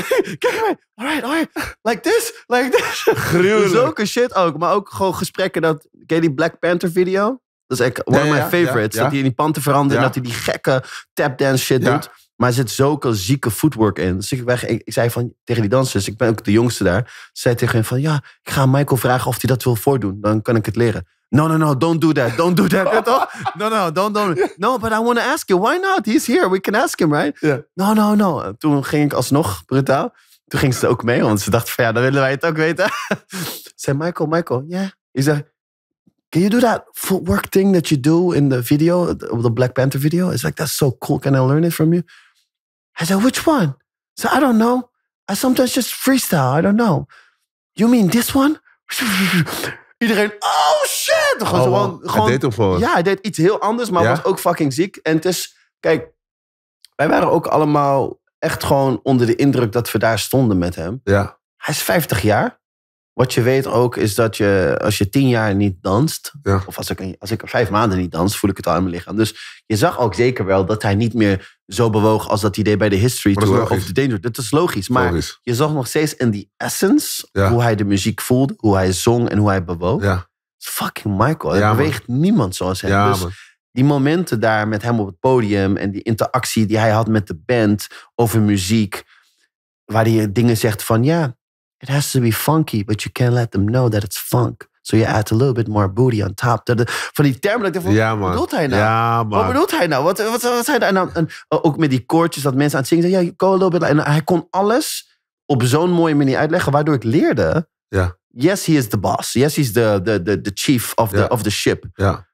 Speaker 1: kijk All right, all right. Like this, like this. Gruwelijk. Zulke shit ook. Maar ook gewoon gesprekken dat... Ken je die Black Panther video? Dat is echt one of my favorites. Dat hij in die panten verandert en dat hij die gekke tap dance shit doet. Maar er zit zulke zieke footwork in. Dus ik, ik, zei van, tegen die dansers, ik ben ook de jongste daar. zei tegen hem van, ja, ik ga Michael vragen of hij dat wil voordoen. Dan kan ik het leren. No, no, no, don't do that. Don't do that. No, no, don't, don't. No, but I want to ask you. Why not? He's here. We can ask him, right? Yeah. No, no, no. Toen ging ik alsnog brutaal. Toen ging ze ook mee, want ze dacht van, ja, dan willen wij het ook weten. zei Michael, Michael, yeah. He zei, can you do that footwork thing that you do in the video, the Black Panther video? It's like, that's so cool. Can I learn it from you? I said, which one? So I don't know. I sometimes just freestyle. I don't know. You mean this one? Iedereen, oh shit! Gewoon, oh, gewoon, hij deed Ja, hij deed iets heel anders, maar was ook fucking ziek. En het is, kijk, wij waren ook allemaal echt gewoon onder de indruk dat we daar stonden met hem. Ja. Hij is 50 jaar. Wat je weet ook is dat je, als je tien jaar niet danst, of als ik, als ik vijf maanden niet dans, voel ik het al in mijn lichaam. Dus je zag ook zeker wel dat hij niet meer zo bewoog als dat idee bij de History Tour of de Danger. Dat is logisch, maar je zag nog steeds in die essence hoe hij de muziek voelde, hoe hij zong en hoe hij bewoog. Ja. Fucking Michael, er beweegt niemand zoals hij. dus die momenten daar met hem op het podium en die interactie die hij had met de band over muziek, waar hij dingen zegt van ja It has to be funky, but you can't let them know that it's funk. So you add a little bit more booty on top. De van die termen, ja, wat bedoelt hij nou? Ja, wat bedoelt hij nou? Wat, wat, wat hij nou? ook met die koortjes dat mensen aan het zingen zijn. Ja, go a little bit. En hij kon alles op zo'n mooie manier uitleggen, waardoor ik leerde. Ja. Yes, he is the boss. Yes, he's the, the, the, the chief of the, of the ship. Ja.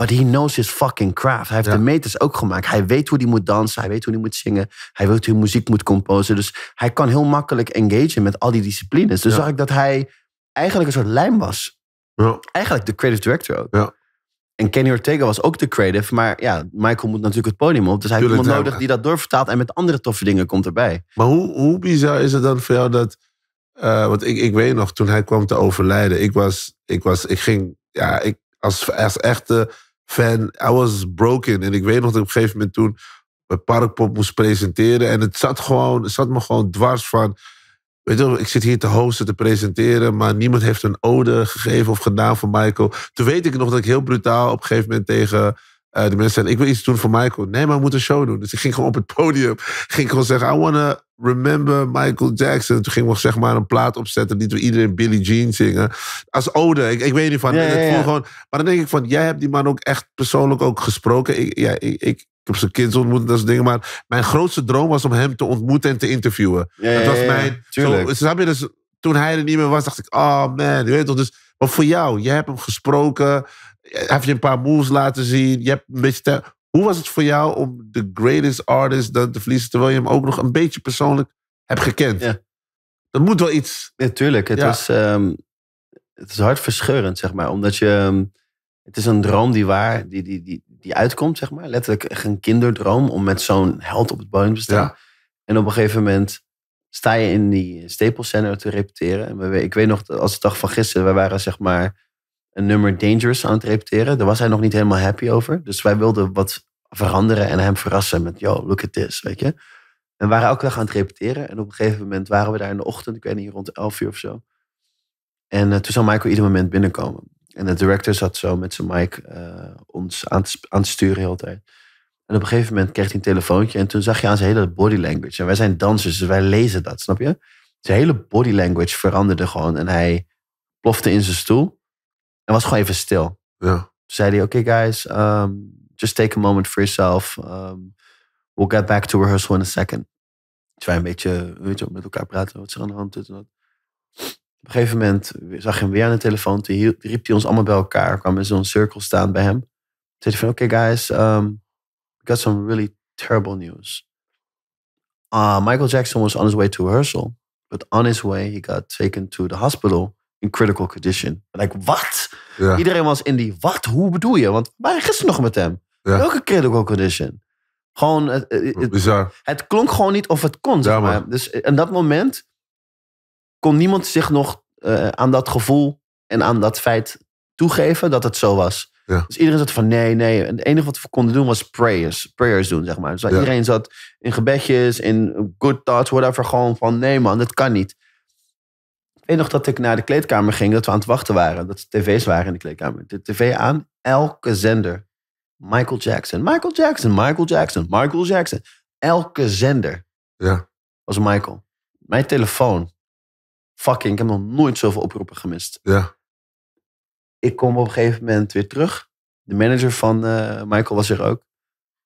Speaker 1: But he knows his fucking craft. Hij heeft de meters ook gemaakt. Hij weet hoe hij moet dansen. Hij weet hoe hij moet zingen. Hij weet hoe hij muziek moet composen. Dus hij kan heel makkelijk engageren met al die disciplines. Dus zag ik dat hij eigenlijk een soort lijm was. Ja. Eigenlijk de creative director ook. En Kenny Ortega was ook de creative. Maar ja, Michael moet natuurlijk het podium op. Dus hij heeft iemand nodig die
Speaker 2: dat doorvertaalt. En met andere toffe dingen komt erbij. Maar hoe, hoe bizar is het dan voor jou dat... Eh, want ik, ik weet nog, toen hij kwam te overlijden. Ik was... Ik, was, ik ging... Ja, ik, als, als echte fan. I was broken. En ik weet nog dat ik op een gegeven moment toen bij Parkpop moest presenteren. En het zat, gewoon, het zat me gewoon dwars van... Weet je, ik zit hier te hosten, te presenteren, maar niemand heeft een ode gegeven of gedaan voor Michael. Toen weet ik nog dat ik heel brutaal op een gegeven moment tegen eh, de mensen zei: Ik wil iets doen voor Michael. Nee, maar we moeten een show doen. Dus ik ging gewoon op het podium, ging gewoon zeggen: I wanna Remember Michael Jackson. Toen ging we zeg maar een plaat opzetten die we iedereen Billie Jean zingen. Als ode. Ik, weet niet van. Ja, ja, Gewoon, maar dan denk ik van, jij hebt die man ook echt persoonlijk ook gesproken. Ik, ja, ik, ik, ik heb zijn kind ontmoet en dat soort dingen. Maar mijn grootste droom was om hem te ontmoeten en te interviewen. dat was mijn... Tuurlijk. Dus toen hij er niet meer was, dacht ik, oh man, je weet toch. Dus, maar voor jou, je hebt hem gesproken. Heb je een paar moves laten zien. Je hebt een beetje... Hoe was het voor jou om de greatest artist dan te verliezen, terwijl je hem ook nog een beetje persoonlijk hebt gekend? Ja. Dat moet wel iets. Natuurlijk,
Speaker 1: het, was, ehm, het is hartverscheurend, zeg maar. Omdat je. Ehm, het is een droom die waar, die, die, die, die uitkomt, zeg maar. Letterlijk geen een kinderdroom om met zo'n held op het podium te staan. En op een gegeven moment sta je in die Staples Center te repeteren. En ik weet nog, als de dag van gisteren, we waren zeg maar een nummer Dangerous aan het repeteren. Daar was hij nog niet helemaal happy over. Dus wij wilden wat veranderen en hem verrassen met, yo, look at this, weet je. En we waren elke dag aan het repeteren. En op een gegeven moment waren we daar in de ochtend, ik weet niet, rond elf uur of zo. En eh, toen zou Michael ieder moment binnenkomen. En de director zat zo met zijn mic eh, ons aan te, sturen de tijd. En op een gegeven moment kreeg hij een telefoontje. En toen zag je aan zijn hele body language. En wij zijn dansers, dus wij lezen dat, snap je? Zijn hele body language veranderde gewoon. En hij plofte in zijn stoel. En was gewoon even stil. Ja. zei hij, oké okay guys, um, just take a moment for yourself. Um, we'll get back to rehearsal in a second. Toen dus wij een beetje weet je, met elkaar praten, wat ze aan de hand is. en dat. Op een gegeven moment zag je hem weer aan de telefoon. Toen riep hij ons allemaal bij elkaar. Kwam in zo'n cirkel staan bij hem. Toen zei hij van, oké okay guys, um, we got some really terrible news. Uh, Michael Jackson was on his way to rehearsal. But on his way, he got taken to the hospital in critical condition. Like wat? Iedereen was in die, wat? Hoe bedoel je? Want wij waren gisteren nog met hem. Welke critical condition? Gewoon, eh, eh, het, het, klonk gewoon niet of het kon. maar. Dus eh, in dat moment kon niemand zich nog aan dat gevoel en aan dat feit toegeven dat het zo was. Dus iedereen zat van nee, nee. En het enige wat we konden doen was prayers. Prayers doen, zeg maar. Dus iedereen zat in gebedjes, in good thoughts, whatever. Gewoon van nee man, dat kan niet weet nog dat ik naar de kleedkamer ging, dat we aan het wachten waren. Dat er tv's waren in de kleedkamer. De tv aan, elke zender. Michael Jackson, Michael Jackson, Michael Jackson, Michael Jackson. Elke zender ja. was Michael. Mijn telefoon. Fucking, ik heb nog nooit zoveel oproepen gemist. Ja. Ik kom op een gegeven moment weer terug. De manager van eh, Michael was er ook.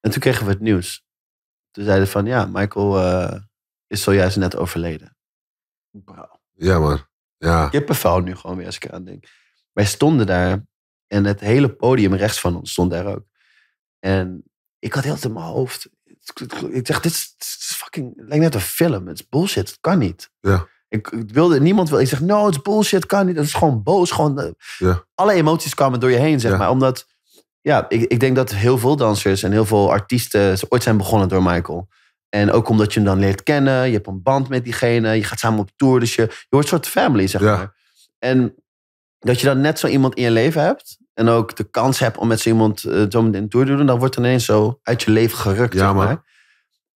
Speaker 1: En toen kregen we het nieuws. Toen zeiden van, ja, Michael eh, is zojuist net overleden. Wow. Ja, man. Ja. Kippenvel nu gewoon weer als ik aan denk. Wij stonden daar en het hele podium rechts van ons stond daar ook. En ik had heel te mijn hoofd. Ik zeg dit is, fucking. lijkt net een film. Het is bullshit. Het kan niet. Ja. Ik, wilde, niemand wil. Ik zeg, no, het is bullshit. Kan niet. Dat is gewoon boos. Gewoon, eh, ja. Alle emoties kwamen door je heen, zeg maar. Omdat, ja, ik, ik denk dat heel veel dansers en heel veel artiesten ooit zijn begonnen door Michael. En ook omdat je hem dan leert kennen. Je hebt een band met diegene. Je gaat samen op tour. Dus je, je wordt een soort family, zeg ja. maar. En dat je dan net zo iemand in je leven hebt. En ook de kans hebt om met zo iemand uh, meteen een tour te doen. Dan wordt het ineens zo uit je leven gerukt, ja, zeg maar. maar.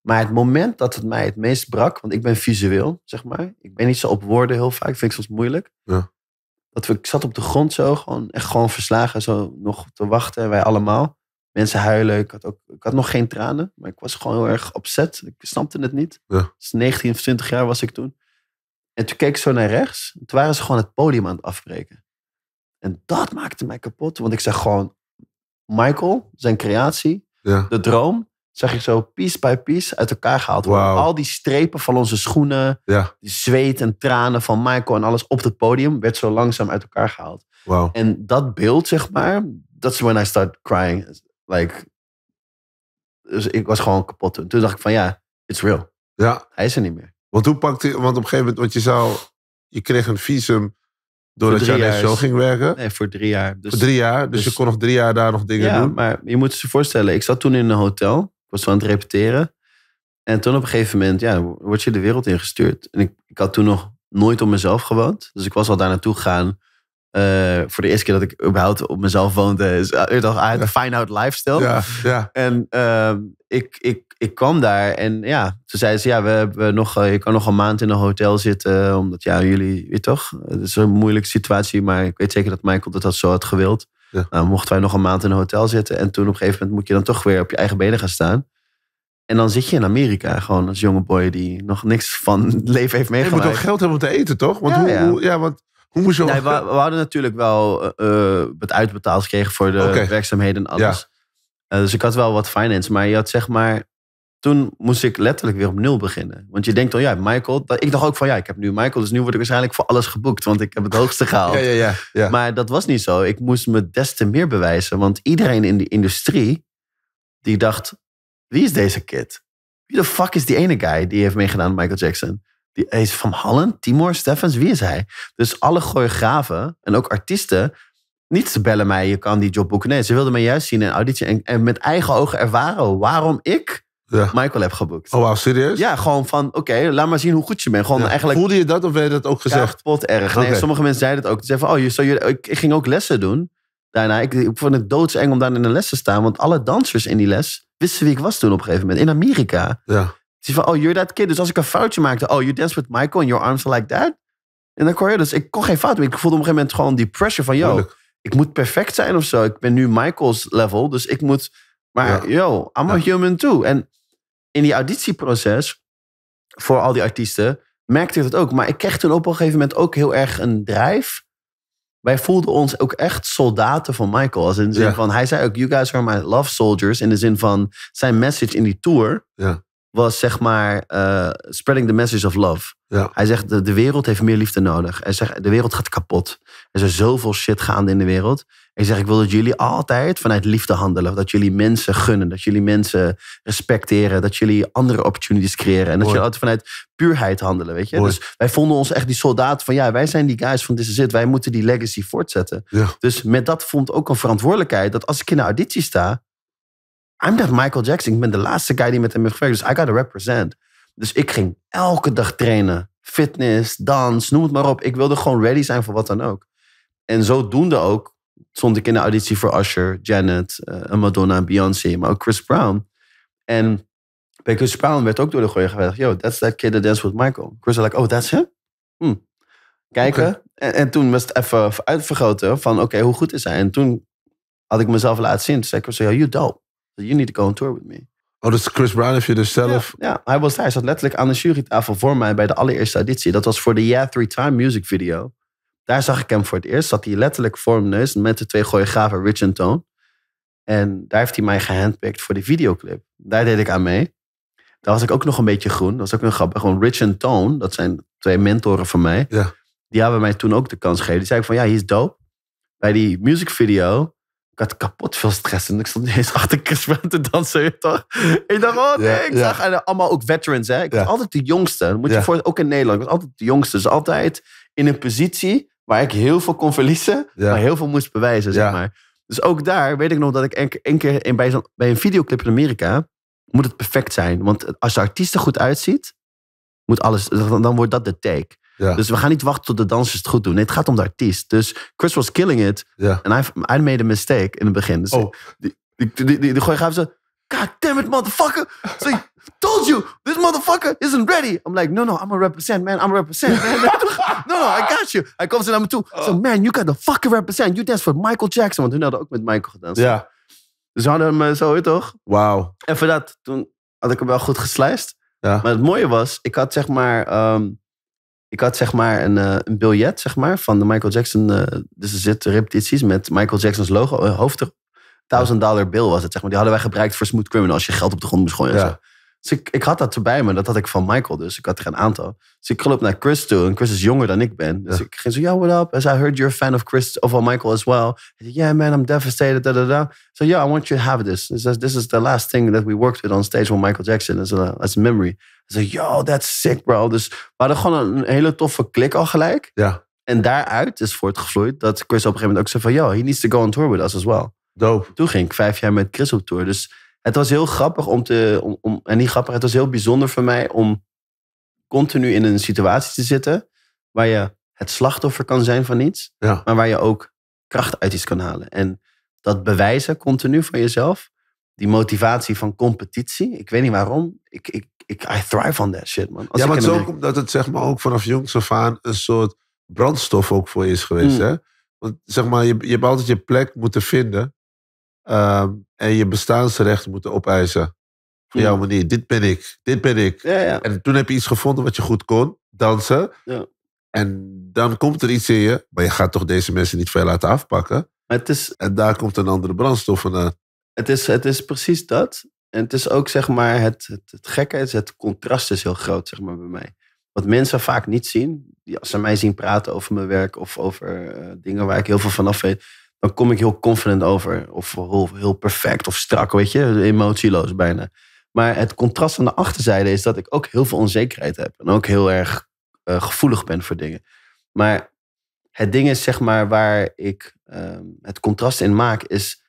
Speaker 1: Maar het moment dat het mij het meest brak. Want ik ben visueel, zeg maar. Ik ben niet zo op woorden heel vaak. Vind ik soms moeilijk. Ja. Dat we, ik zat op de grond zo. Gewoon, echt gewoon verslagen. Zo nog te wachten. Wij allemaal mensen huilen. Ik had, ook, ik had nog geen tranen, maar ik was gewoon heel erg opzet. Ik snapte het niet. Ja. Dus 19 of 20 jaar was ik toen. En toen keek ik zo naar rechts. En toen waren ze gewoon het podium aan het afbreken. En dat maakte mij kapot. Want ik zag gewoon Michael, zijn creatie, de droom. Zag ik zo piece by piece uit elkaar gehaald worden. Al die strepen van onze schoenen, ja. zweet en tranen van Michael en alles op het podium werd zo langzaam uit elkaar gehaald. Wow. En dat beeld, zeg maar, dat is when I start crying. Like, dus ik was gewoon kapot toen. Toen dacht ik van ja,
Speaker 2: it's real. Ja. Hij is er niet meer. Want hoe pakte want op een gegeven moment, want je zou, je kreeg een visum doordat je aan zo ging
Speaker 1: werken. Nee, voor drie jaar. Dus, voor drie jaar, dus, je dus- kon nog drie jaar daar nog dingen ja, doen. maar je moet je voorstellen, ik zat toen in een hotel. Ik was zo aan het repeteren. En toen op een gegeven moment, ja, word je de wereld ingestuurd. En ik, ik had toen nog nooit op mezelf gewoond. Dus ik was al daar naartoe gegaan eh, voor de eerste keer dat ik überhaupt op mezelf woonde, is eh, uit de fine out lifestyle. Ja, ja. En ehm, ik, ik, ik kwam daar en ja, ze zeiden ze, ja, we hebben nog, eh, je kan nog een maand in een hotel zitten, omdat ja, jullie, weet toch, het is een moeilijke situatie, maar ik weet zeker dat Michael dat, dat zo had gewild. Ja. Nou, mochten wij nog een maand in een hotel zitten en toen op een gegeven moment moet je dan toch weer op je eigen benen gaan staan. En dan zit je in Amerika gewoon als jonge boy die nog niks van leven heeft meegemaakt. Je moet ook geld
Speaker 2: hebben om te eten, toch? Want ja, hoe, ja. Hoe, ja
Speaker 1: want hoe moest je nee, we, hadden natuurlijk wel eh, eh, het uitbetaald gekregen voor de werkzaamheden en alles. Eh, dus ik had wel wat finance. Maar je had zeg maar... Toen moest ik letterlijk weer op nul beginnen. Want je denkt dan, ja, Michael... ik dacht ook van, ja, ik heb nu Michael. Dus nu word ik waarschijnlijk voor alles geboekt. Want ik heb het hoogste gehaald. ja, ja, ja, Maar dat was niet zo. Ik moest me des te meer bewijzen. Want iedereen in de industrie... Die dacht, wie is deze kid? Wie de fuck is die ene guy die heeft meegedaan Michael Jackson? Die is van Hallen, Timor, Stephens? wie is hij? Dus alle choreografen en ook artiesten. Niet ze bellen mij, je kan die job boeken. Nee, ze wilden mij juist zien in auditie en, en met eigen ogen ervaren waarom ik Michael heb geboekt. Oh, wow, serieus? Ja, gewoon van, oké, laat maar zien hoe goed je bent. Gewoon eigenlijk, Voelde je dat of werd je dat ook gezegd? Ja, erg. Nee, Sommige mensen zeiden het ook. Ze zeiden oh, je, zo, je, ik, ging ook lessen doen. Daarna, ik, ik vond het doodseng om daar in een les te staan. Want alle dansers in die les wisten wie ik was toen op een gegeven moment. In Amerika. Ja van, oh, you're that kid. Dus als ik een foutje maakte, oh, you dance with Michael and your arms are like that. En dan kon je dus, ik kon geen fout Ik voelde op een gegeven moment gewoon die pressure van, yo, ik moet perfect zijn of zo. Ik ben nu Michael's level, dus ik moet, maar yo, I'm a human too. En in die auditieproces voor al die artiesten merkte ik dat ook. Maar ik kreeg toen op een gegeven moment ook heel erg een drijf. Wij voelden ons ook echt soldaten van Michael. Als in de zin van, hij zei ook, you guys are my love soldiers. In de zin van zijn message in die tour. Ja was zeg maar eh, spreading the message of love. Ja. Hij zegt de, de, wereld heeft meer liefde nodig. Hij zegt de wereld gaat kapot. Er is zoveel shit gaande in de wereld. Hij zegt ik wil dat jullie altijd vanuit liefde handelen. Dat jullie mensen gunnen. Dat jullie mensen respecteren. Dat jullie andere opportunities creëren. En dat jullie altijd vanuit puurheid handelen. Weet je? Dus wij vonden ons echt die soldaten van ja wij zijn die guys van dit Is Wij moeten die legacy voortzetten. Dus met dat vond ook een verantwoordelijkheid. Dat als ik in een auditie sta I'm that Michael Jackson. Ik ben de laatste guy die met hem heeft gewerkt. Dus I gotta represent. Dus ik ging elke dag trainen. Fitness, dans, noem het maar op. Ik wilde gewoon ready zijn voor wat dan ook. En zodoende ook stond ik in de auditie voor Usher, Janet, uh, Madonna en Beyoncé. Maar ook Chris Brown. En bij Chris Brown werd ook door de gooien gezegd... Yo, that's that kid that danced with Michael. Chris was like, oh, that's him? Hmm. Kijken. En, toen was het even uitvergroten van... Oké, hoe goed is hij? En toen had ik mezelf laten zien. Toen zei ik, yo, you dope. You need to go on tour with me. Oh, is dus Chris Brown heeft je dus zelf... Ja, hij was daar. Hij zat letterlijk aan de jurytafel voor mij bij de allereerste editie. Dat was voor de Yeah Three Time music video. Daar zag ik hem voor het eerst. Zat hij letterlijk voor mijn neus met de twee choreografen Rich en Tone. En daar heeft hij mij gehandpicked voor de videoclip. Daar deed ik aan mee. Daar was ik ook nog een beetje groen. Dat was ook een grap. Gewoon Rich en Tone, dat zijn twee mentoren van mij. Ja. Die hebben mij toen ook de kans gegeven. Die zei ik van, ja, hij is dope. Bij die music video ik had kapot veel stress. En ik stond eens achter Chris Brown te dansen. Ik dacht, oh nee, ik zag allemaal ook veterans. Hè. Ik was altijd de jongste. moet je voor, ook in Nederland, ik was altijd de jongste. Dus altijd in een positie waar ik heel veel kon verliezen. Maar heel veel moest bewijzen, zeg maar. Dus ook daar weet ik nog dat ik een, een keer in, bij, een videoclip in Amerika... moet het perfect zijn. Want als de artiest er goed uitziet, moet alles, dan, dan wordt dat de take. Dus we gaan niet wachten tot de dansers het goed doen. Nee, het gaat om de artiest. Dus Chris was killing it. En I, made a mistake in het begin. Dus oh. die, die, die, die, die gooi gaaf ze... God damn it, motherfucker. So told you, this motherfucker isn't ready. I'm like, no, no, I'm a represent, man. I'm a represent, no, no, I got you. Hij komt ze naar me toe. So, oh. man, you got the fucking represent. You dance for Michael Jackson. Want hun hadden ook met Michael gedanst. Ja. Dus we hadden hem eh, zo, toch? Wauw. En voor dat, toen had ik hem wel goed geslijst. Ja. Maar het mooie was, ik had zeg maar... Ehm, ik had zeg maar een, eh, een biljet zeg maar, van de Michael Jackson. Uh, dus er zitten repetities met Michael Jackson's logo, een eh, hoofd. Thousand dollar bill was het, zeg maar. Die hadden wij gebruikt voor Smooth Criminal als je geld op de grond moest gooien. Ja. Dus ik, ik had dat erbij me, dat had ik van Michael, dus ik had er een aantal. Dus ik loop naar Chris toe en Chris is jonger dan ik ben. Dus ik ging zo, yo, what up? As I heard you're a fan of Chris, of Michael as well. yeah man, I'm devastated, da da da. So yeah, I want you to have this. This is, this is the last thing that we worked with on stage with Michael Jackson as a, as a memory. Zo, yo, that's sick, bro. Dus we hadden gewoon een, hele toffe klik al gelijk. Ja. En daaruit is voortgevloeid dat Chris op een gegeven moment ook zei van... Yo, he needs to go on tour with us as well. Dope. Toen ging ik vijf jaar met Chris op tour. Dus het was heel grappig om te... Om, en niet grappig, het was heel bijzonder voor mij om continu in een situatie te zitten... waar je het slachtoffer kan zijn van iets. Maar waar je ook kracht uit iets kan halen. En dat bewijzen continu van jezelf. Die motivatie van competitie. Ik weet niet waarom. Ik, ik, ik I thrive on that shit, man. Als ja, maar het is ook
Speaker 2: omdat het zeg maar ook vanaf jongs af aan een soort brandstof ook voor je is geweest, mm. hè? Want zeg maar, je, je hebt altijd je plek moeten vinden ehm, en je bestaansrecht moeten opeisen. Voor mm. jouw manier, dit ben ik, dit ben ik. Ja, ja. En toen heb je iets gevonden wat je goed kon, dansen. Ja. En dan komt er iets in je, maar je gaat toch deze mensen niet veel laten afpakken. Maar het is, en daar komt een andere brandstof vandaan. Het is, het is precies dat. En het is ook, zeg maar, het, het, het gekke is, het
Speaker 1: contrast is heel groot, zeg maar, bij mij. Wat mensen vaak niet zien, die als ze mij zien praten over mijn werk of over eh, dingen waar ik heel veel van af weet, dan kom ik heel confident over. Of heel, heel perfect of strak, weet je, emotieloos bijna. Maar het contrast aan de achterzijde is dat ik ook heel veel onzekerheid heb. En ook heel erg eh, gevoelig ben voor dingen. Maar het ding is, zeg maar, waar ik ehm, het contrast in maak, is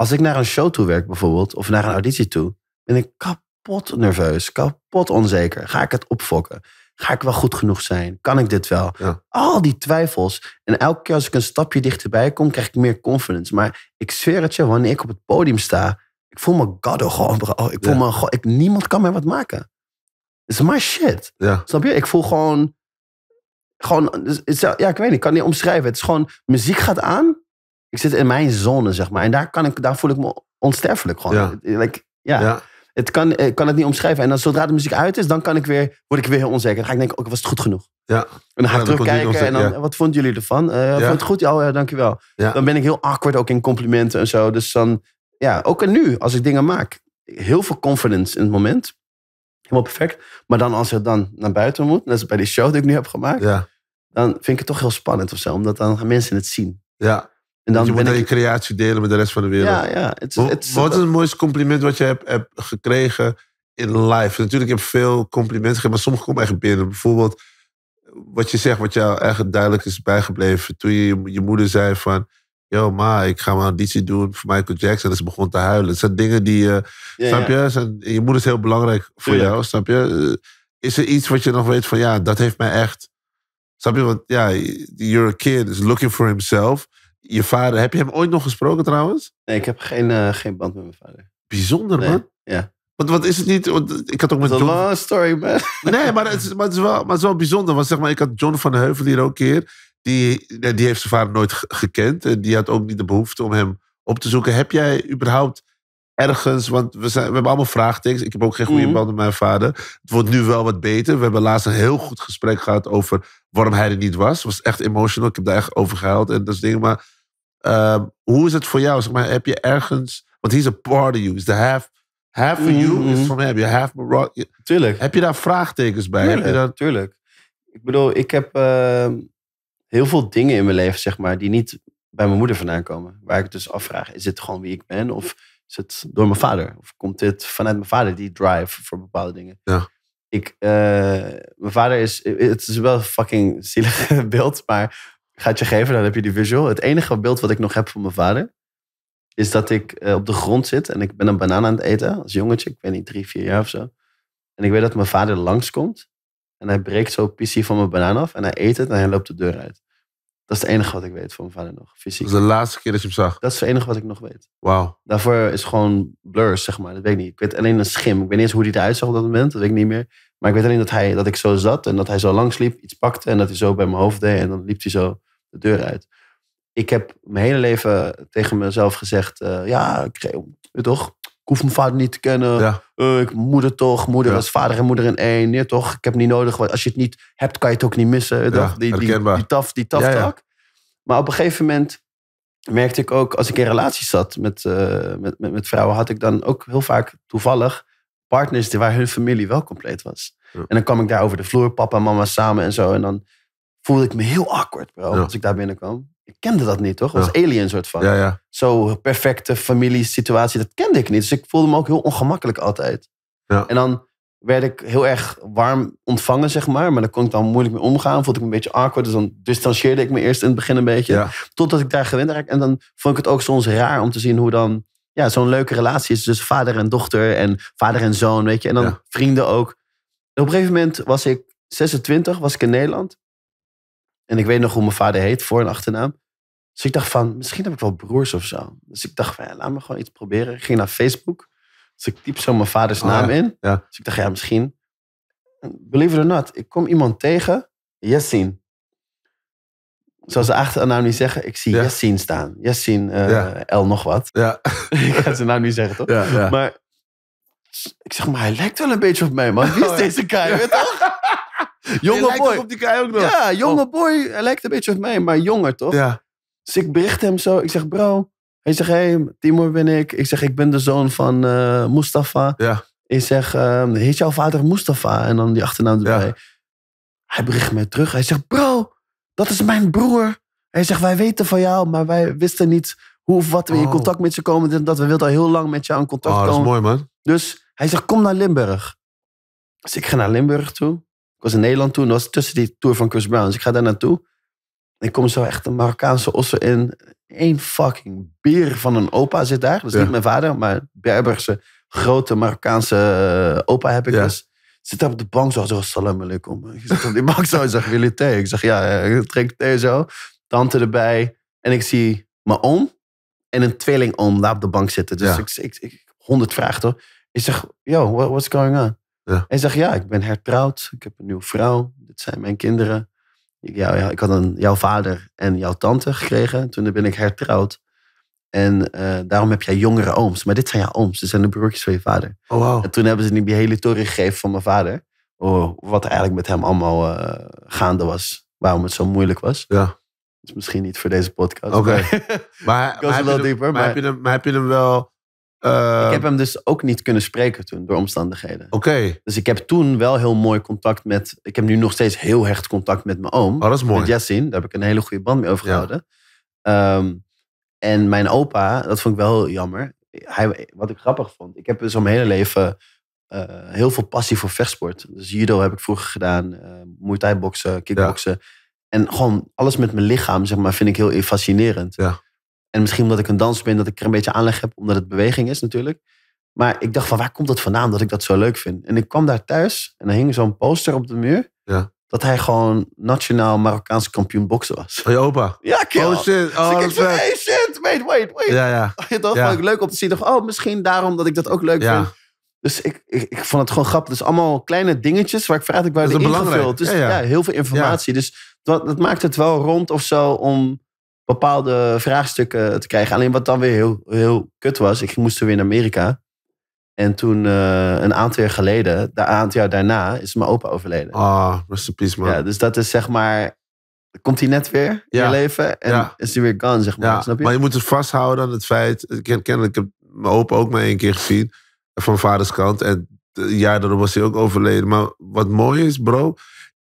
Speaker 1: als ik naar een show toe werk bijvoorbeeld, of naar een auditie toe, ben ik kapot nerveus, kapot onzeker. Ga ik het opfokken? Ga ik wel goed genoeg zijn? Kan ik dit wel? Al die twijfels. En elke keer als ik een stapje dichterbij kom, krijg ik meer confidence. Maar ik zweer het je, wanneer ik op het podium sta, ik voel me god gewoon, oh, Ik voel me, god, niemand kan mij wat maken. It's my shit. Ja. Snap je? Ik voel gewoon, gewoon, dus, ja, ik weet niet, ik kan niet omschrijven. Het is gewoon, muziek gaat aan ik zit in mijn zone, zeg maar. En daar, kan ik, daar voel ik me onsterfelijk gewoon. Ja. Like, ja. ja. Het kan, ik kan het niet omschrijven. En dan, zodra de muziek uit is, dan kan ik weer, word ik weer heel onzeker. Dan ga ik denken, oké, was het goed genoeg?
Speaker 2: Ja. En dan ga terugkijken en dan,
Speaker 1: wat vonden jullie ervan? Uh, Vond het goed? ja, oh dankjewel. Dan ben ik heel awkward ook in complimenten en zo. Dus dan, ja, ook en nu, als ik dingen maak. Heel veel confidence in het moment. Helemaal perfect. Maar dan als het dan naar buiten moet, net als bij die show die ik nu heb gemaakt. Dan vind ik het toch heel spannend
Speaker 2: of zo. Omdat dan gaan mensen het zien. Ja, en dan je moet dan je creatie delen met de rest van de wereld. Ja, ja. wat is het mooiste compliment wat je hebt, gekregen in life? Natuurlijk, ik heb veel complimenten gekregen, maar sommige komen echt binnen. Bijvoorbeeld, wat je zegt, wat jou echt duidelijk is bijgebleven. Toen je, je moeder zei van... Yo, ma, ik ga mijn auditie doen voor Michael Jackson. En ze begon te huilen. Het zijn dingen die... Uh, snap je? je moeder is heel belangrijk voor jou, snap je? Eh, is er iets wat je nog weet van... Ja, dat heeft mij echt... Snap je? Want ja, you're a kid. is looking for himself. Je vader, heb je hem ooit nog gesproken trouwens? Nee, ik heb geen, eh, geen band met mijn vader. Bijzonder, man. Ja. Want wat is het niet? Ik had ook met John... long story, man. Nee, maar het, is, maar, het is wel, maar het is wel bijzonder. Want zeg maar, ik had John van Heuvel hier ook een keer. Die, die heeft zijn vader nooit gekend. En die had ook niet de behoefte om hem op te zoeken. Heb jij überhaupt ergens... Want we, zijn, we hebben allemaal vraagtekens. Ik heb ook geen goede banden mhm. band met mijn vader. Het wordt nu wel wat beter. We hebben laatst een heel goed gesprek gehad over waarom hij er niet was. Het was echt emotional. Ik heb daar echt over gehuild en dat is dingen. Maar Ehm, hoe is het voor jou? maar, heb je ergens. Want he's a part of you. Is the half. Half of you mm-hmm. is van hem. Je half Moroccan. Tuurlijk. Heb je daar vraagtekens bij? Tuurlijk. Heb je daar... Tuurlijk. Ik bedoel, ik heb ehm, heel
Speaker 1: veel dingen in mijn leven, zeg maar, die niet bij mijn moeder vandaan komen. Waar ik dus afvraag: is dit gewoon wie ik ben? Of is het door mijn vader? Of komt dit vanuit mijn vader, die drive voor bepaalde dingen? Ja. Ik, eh, mijn vader is, het is wel een fucking zielig beeld, maar gaat je geven, dan heb je die visual. Het enige beeld wat ik nog heb van mijn vader is dat ik eh, op de grond zit en ik ben een banaan aan het eten als jongetje. Ik weet niet, drie, vier jaar of zo. En ik weet dat mijn vader langskomt en hij breekt zo pissie van mijn banaan af en hij eet het en hij loopt de deur uit. Dat is het enige wat ik weet van mijn vader nog, fysiek. Dat is de laatste keer dat je hem zag? Dat is het enige wat ik nog weet. Wauw. Daarvoor is gewoon blur zeg maar. Dat weet ik niet. Ik weet alleen een schim. Ik weet niet eens hoe hij eruit zag op dat moment. Dat weet ik niet meer. Maar ik weet alleen dat, hij, dat ik zo zat en dat hij zo langs liep iets pakte en dat hij zo bij mijn hoofd deed. En dan liep hij zo de deur uit. Ik heb mijn hele leven tegen mezelf gezegd, eh, ja, ik, toch, ik hoef mijn vader niet te kennen. Eh, ik, moeder toch, moeder was vader en moeder in één. Nee toch, ik heb niet nodig. Want als je het niet hebt, kan je het ook niet missen. Toch? Die, die, die, taf, Maar op een gegeven moment merkte ik ook, als ik in relatie zat eh, met, met, met, vrouwen, had ik dan ook heel vaak toevallig partners waar hun familie wel compleet was. En dan kwam ik daar over de vloer, papa en mama samen en zo. En dan voelde ik me heel awkward, bro, als ik daar binnenkwam. Ik kende dat niet, toch? Dat was alien soort van. Ja, Zo'n perfecte familiesituatie, dat kende ik niet. Dus ik voelde me ook heel ongemakkelijk altijd. Ja. En dan werd ik heel erg warm ontvangen, zeg maar. Maar daar kon ik dan moeilijk mee omgaan. Voelde ik me een beetje awkward. Dus dan distancieerde ik me eerst in het begin een beetje. Totdat ik daar gewend raak. En dan vond ik het ook soms raar om te zien hoe dan... Ja, zo'n leuke relatie is. Dus vader en dochter en vader en zoon, weet je. En dan vrienden ook. En op een gegeven moment was ik 26, was ik in Nederland. En ik weet nog hoe mijn vader heet, voor- en achternaam. Dus ik dacht van, misschien heb ik wel broers of zo. Dus ik dacht van, ja, laat me gewoon iets proberen. Ik ging naar Facebook. Dus ik typ zo mijn vaders oh, naam in. Dus ik dacht, ja, misschien. Believe it or not, ik kom iemand tegen. Yassin. Zoals de achternaam niet zeggen, ik zie ja. staan. Yassin, uh, eh, L nog wat. Ja. ik ga zijn naam niet zeggen, toch? Maar ik zeg, maar hij lijkt wel een beetje op mij, man. Wie is oh, deze guy, weet toch? jonge boy. Ja, oh. jonge boy. Hij lijkt een beetje op mij, maar jonger toch? Ja. Dus ik bericht hem zo. Ik zeg, bro. Hij zegt, hey, Timur ben ik. Ik zeg, ik ben de zoon van uh, Mustafa. Ja. Ik zeg, ehm, heet jouw vader Mustafa? En dan die achternaam erbij. Hij bericht mij terug. Hij zegt, bro, dat is mijn broer. Hij zegt, wij weten van jou, maar wij wisten niet hoe of wat we in oh. contact met je komen. Dus dat we wilden al heel lang met jou in contact oh, komen. dat is mooi, man. Dus hij zegt, kom naar Limburg. Dus ik ga naar Limburg toe was in Nederland toen, dat was tussen die tour van Chris Brown. Dus ik ga daar naartoe. Ik kom zo echt een Marokkaanse ossen in. Eén fucking bier van een opa zit daar. Dat is niet mijn vader, maar Berberse grote Marokkaanse eh, opa heb ik ja. dus. Zit daar op de bank zo, zo salam alaikum. Ik zit op die bank zo, ik zeg, wil je thee? Ik zeg, ja, eh, ik drink thee zo. Tante erbij. En ik zie mijn oom en een tweeling oom daar op de bank zitten. Dus ik, ik, ik, 100 vragen toch. Ik zeg, yo, what's going on? Ja. En zeg ja, ik ben hertrouwd, ik heb een nieuwe vrouw, dit zijn mijn kinderen. Ik, ja, ik had een, jouw vader en jouw tante gekregen, toen ben ik hertrouwd. En eh, daarom heb jij jongere ooms. Maar dit zijn jouw ooms, dit zijn de broertjes van je vader. Oh, wow. En toen hebben ze die hele toren gegeven van mijn vader. Oh, wat eigenlijk met hem allemaal eh, gaande was. Waarom het zo moeilijk was. Ja. is misschien niet voor deze podcast. Oké.
Speaker 2: Maar, maar, maar, maar heb je hem wel
Speaker 1: ik heb ehm, hem dus ook niet kunnen spreken toen, door omstandigheden. Oké. Dus ik heb toen wel heel mooi contact met... Ik heb nu nog steeds heel hecht contact met mijn oom. Oh, dat is mooi. Met Jessin, daar heb ik een hele goede band mee overgehouden. Ja. Ehm, en mijn opa, dat vond ik wel jammer. Hij, wat ik grappig vond, ik heb dus al mijn hele leven eh, heel veel passie voor vechtsport. Dus judo heb ik vroeger gedaan, uh, muay thai boksen, kickboksen. En gewoon alles met mijn lichaam, zeg maar, vind ik heel fascinerend. Ja. En misschien omdat ik een danser ben, dat ik er een beetje aanleg heb, omdat het beweging is natuurlijk. Maar ik dacht van waar komt dat vandaan dat ik dat zo leuk vind? En ik kwam daar thuis en er hing zo'n poster op de muur. Ja. Dat hij gewoon nationaal Marokkaans kampioen boksen was. Van je opa?
Speaker 2: Ja, kill. Oh shit. Dus oh, ik van, hey
Speaker 1: shit, wait, wait, wait. Ja, ja. Dat ja. vond leuk om te zien. Dacht, oh, misschien daarom dat ik dat ook leuk ja. vind. Dus ik, ik, ik, vond het gewoon grappig. Dus allemaal kleine dingetjes waar ik vraag ik waar de wil. Dus ja, ja, heel veel informatie. Dus dat, dat maakt het wel rond of zo om bepaalde vraagstukken te krijgen. Alleen wat dan weer heel, heel kut was, ik moest weer naar Amerika. En toen, eh, een aantal jaar geleden, een aantal jaar daarna, is mijn opa overleden. Ah, oh, rest in man. Ja, dus dat is zeg maar, komt hij net weer in je leven en
Speaker 2: is hij weer gone, zeg maar. Snap je? Maar je moet het vasthouden aan het feit, ik ken, kennelijk heb mijn opa ook maar één keer gezien, van vaders kant. En een jaar daarop was hij ook overleden. Maar wat mooi is, bro,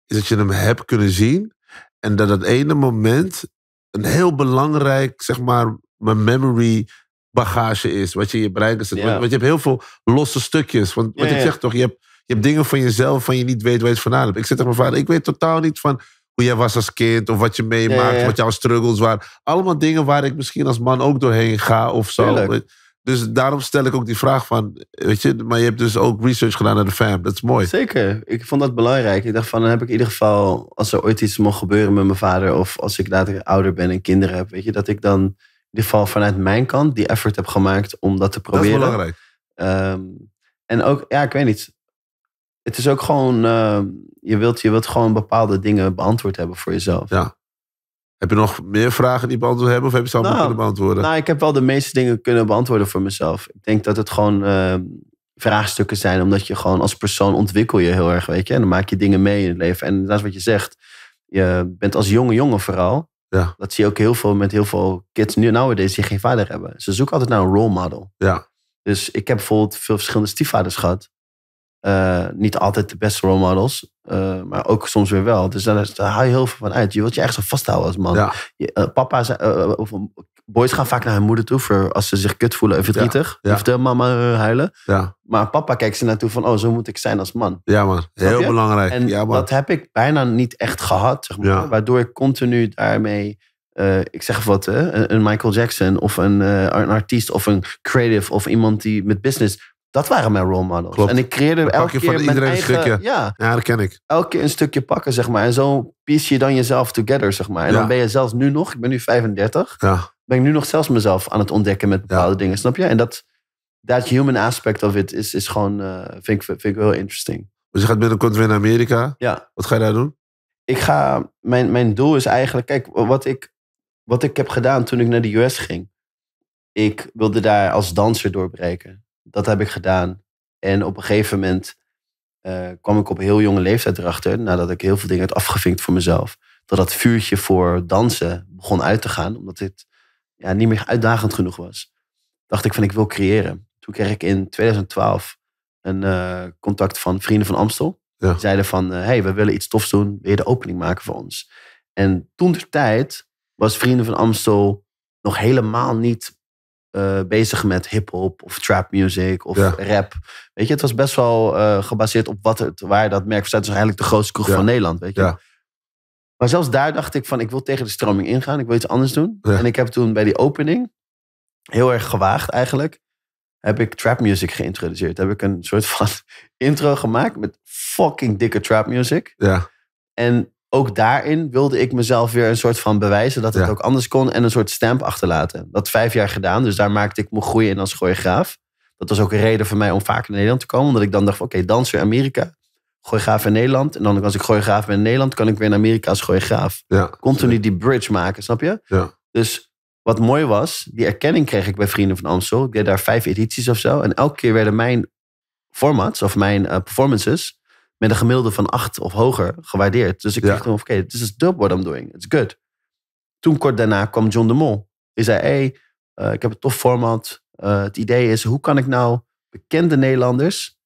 Speaker 2: is dat je hem hebt kunnen zien. En dat dat ene moment een heel belangrijk, zeg maar, mijn memory bagage is. Wat je in je brein kan zetten. Want, je hebt heel veel losse stukjes. Want wat ik zeg toch, je hebt, je hebt dingen van jezelf van je niet weet waar je het vandaan hebt. Ik zeg tegen mijn vader, ik weet totaal niet van hoe jij was als kind of wat je meemaakt, wat jouw struggles waren. Allemaal dingen waar ik misschien als man ook doorheen ga of zo. Dus daarom stel ik ook die vraag van, weet je, maar je hebt dus ook research gedaan naar de fam. Dat is mooi. Zeker.
Speaker 1: Ik vond dat belangrijk. Ik dacht van, dan heb ik in ieder geval, als er ooit iets mocht gebeuren met mijn vader, of als ik later ouder ben en kinderen heb, weet je, dat ik dan in ieder geval vanuit mijn kant die effort heb gemaakt om dat te proberen. Dat is belangrijk. Ehm, en ook, ja, ik weet niet. Het is ook gewoon, ehm, je, wilt, je wilt gewoon bepaalde dingen beantwoord hebben voor jezelf. Ja. Heb je
Speaker 2: nog meer vragen die beantwoord hebben? Of heb je ze allemaal nou, kunnen beantwoorden? Nou,
Speaker 1: ik heb wel de meeste dingen kunnen beantwoorden voor mezelf. Ik denk dat het gewoon ehm, vraagstukken zijn. Omdat je gewoon als persoon ontwikkel je heel erg, weet je. En dan maak je dingen mee in het leven. En dat is wat je zegt. Je bent als jonge jongen vooral. Ja. Dat zie je ook heel veel met heel veel kids nu nowadays die geen vader hebben. Ze zoeken altijd naar een role model. Ja. Dus ik heb bijvoorbeeld veel verschillende stiefvaders gehad. Eh, niet altijd de beste role models, eh, maar ook soms weer wel. Dus daar, haal je heel veel van uit. Je wilt je echt zo vasthouden als man. Je, eh, of boys gaan vaak naar hun moeder toe voor als ze zich kut voelen en verdrietig. Of ja. mama huilen. Maar papa kijkt ze naartoe van, oh, zo moet ik zijn als man.
Speaker 2: Ja man, heel
Speaker 1: belangrijk. ja, man. dat heb ik bijna niet echt gehad, zeg maar, waardoor ik continu daarmee... ik zeg wat, Een, Michael Jackson of een, een artiest of een creative of iemand die met business dat waren mijn role models. Klopt. En ik creëerde een elke keer mijn eigen... Ja. ja, dat ken ik. Elke keer een stukje pakken, zeg maar. En zo piece je dan jezelf together, zeg maar. En dan ben je zelfs nu nog, ik ben nu 35, ja. ben ik nu nog zelfs mezelf aan het ontdekken met bepaalde dingen, snap je? En dat, dat human aspect of it is, is gewoon, eh, vind, ik, vind ik heel interesting. Dus je gaat binnenkort weer naar Amerika. Ja. Wat ga je daar doen? Ik ga, mijn, mijn doel is eigenlijk, kijk, wat ik, wat ik heb gedaan toen ik naar de US ging. Ik wilde daar als danser doorbreken dat heb ik gedaan. En op een gegeven moment eh, kwam ik op heel jonge leeftijd erachter, nadat ik heel veel dingen had afgevinkt voor mezelf, dat dat vuurtje voor dansen begon uit te gaan, omdat dit ja, niet meer uitdagend genoeg was. Dacht ik van ik wil creëren. Toen kreeg ik in 2012 een eh, contact van vrienden van Amstel. Die zeiden van, eh, hey, we willen iets tofs doen. Wil je de opening maken voor ons? En toen de tijd was Vrienden van Amstel nog helemaal niet eh, bezig met hip-hop of trap music of rap. Weet je, het was best wel eh, gebaseerd op wat het, waar dat merk staat. is eigenlijk de grootste kroeg van Nederland. Weet je. Ja. Maar zelfs daar dacht ik van, ik wil tegen de stroming ingaan. Ik wil iets anders doen. En ik heb toen bij die opening, heel erg gewaagd eigenlijk, heb ik trap music geïntroduceerd. Heb ik een soort van intro gemaakt met fucking dikke trap music. Ja. En ook daarin wilde ik mezelf weer een soort van bewijzen dat het ook anders kon en een soort stamp achterlaten. Dat vijf jaar gedaan, dus daar maakte ik me groeien in als choreograaf. Dat was ook een reden voor mij om vaak naar Nederland te komen, omdat ik dan dacht: oké, okay, in Amerika, graaf in Nederland. En dan als ik choreograaf ben in Nederland, kan ik weer naar Amerika als choreograaf. Ja. Continu die bridge maken, snap je? Ja. Dus wat mooi was, die erkenning kreeg ik bij Vrienden van Amstel. Ik deed daar vijf edities of zo. En elke keer werden mijn formats of mijn eh, performances met een gemiddelde van acht of hoger gewaardeerd. Dus ik dacht, ja. oké, dit is dub what I'm doing. It's good. Toen kort daarna kwam John de Mol. Die zei, hey, eh, ik heb een tof format. Eh, het idee is, hoe kan ik nou bekende Nederlanders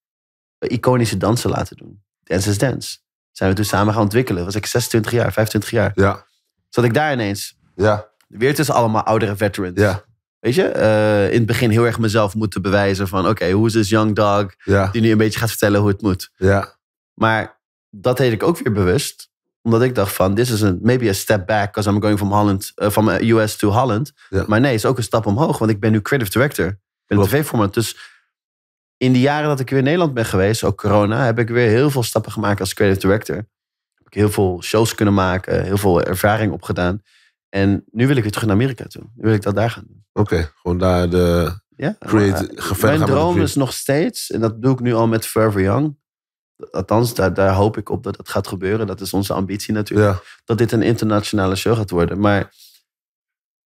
Speaker 1: iconische dansen laten doen? Dance is Dance. Zijn we toen samen gaan ontwikkelen. Was ik 26 jaar, 25 jaar. Ja. Zat ik daar ineens. Ja. Weer tussen allemaal oudere veterans. Ja. Weet je, eh, in het begin heel erg mezelf moeten bewijzen van... oké, hoe is this young dog die nu een beetje gaat vertellen hoe het moet. Ja. Maar dat deed ik ook weer bewust. Omdat ik dacht van, this is a, maybe a step back. Because I'm going from, Holland, uh, from eh, US to Holland. Maar nee, het is ook een stap omhoog. Want ik ben nu creative director. Ik ben tv-format. Dus in de jaren dat ik weer in Nederland ben geweest, ook corona, heb ik weer heel veel stappen gemaakt als creative director. Heb ik heel veel shows kunnen maken, heel veel ervaring opgedaan. En nu wil ik weer terug naar Amerika toe. Nu wil ik dat daar gaan doen. Oké, gewoon daar de
Speaker 2: ja, create, Mijn droom is
Speaker 1: nog steeds, en dat doe ik nu al met Forever Young althans, daar, daar hoop ik op dat dat gaat gebeuren. Dat is onze ambitie natuurlijk. Dat dit een internationale show gaat worden. Maar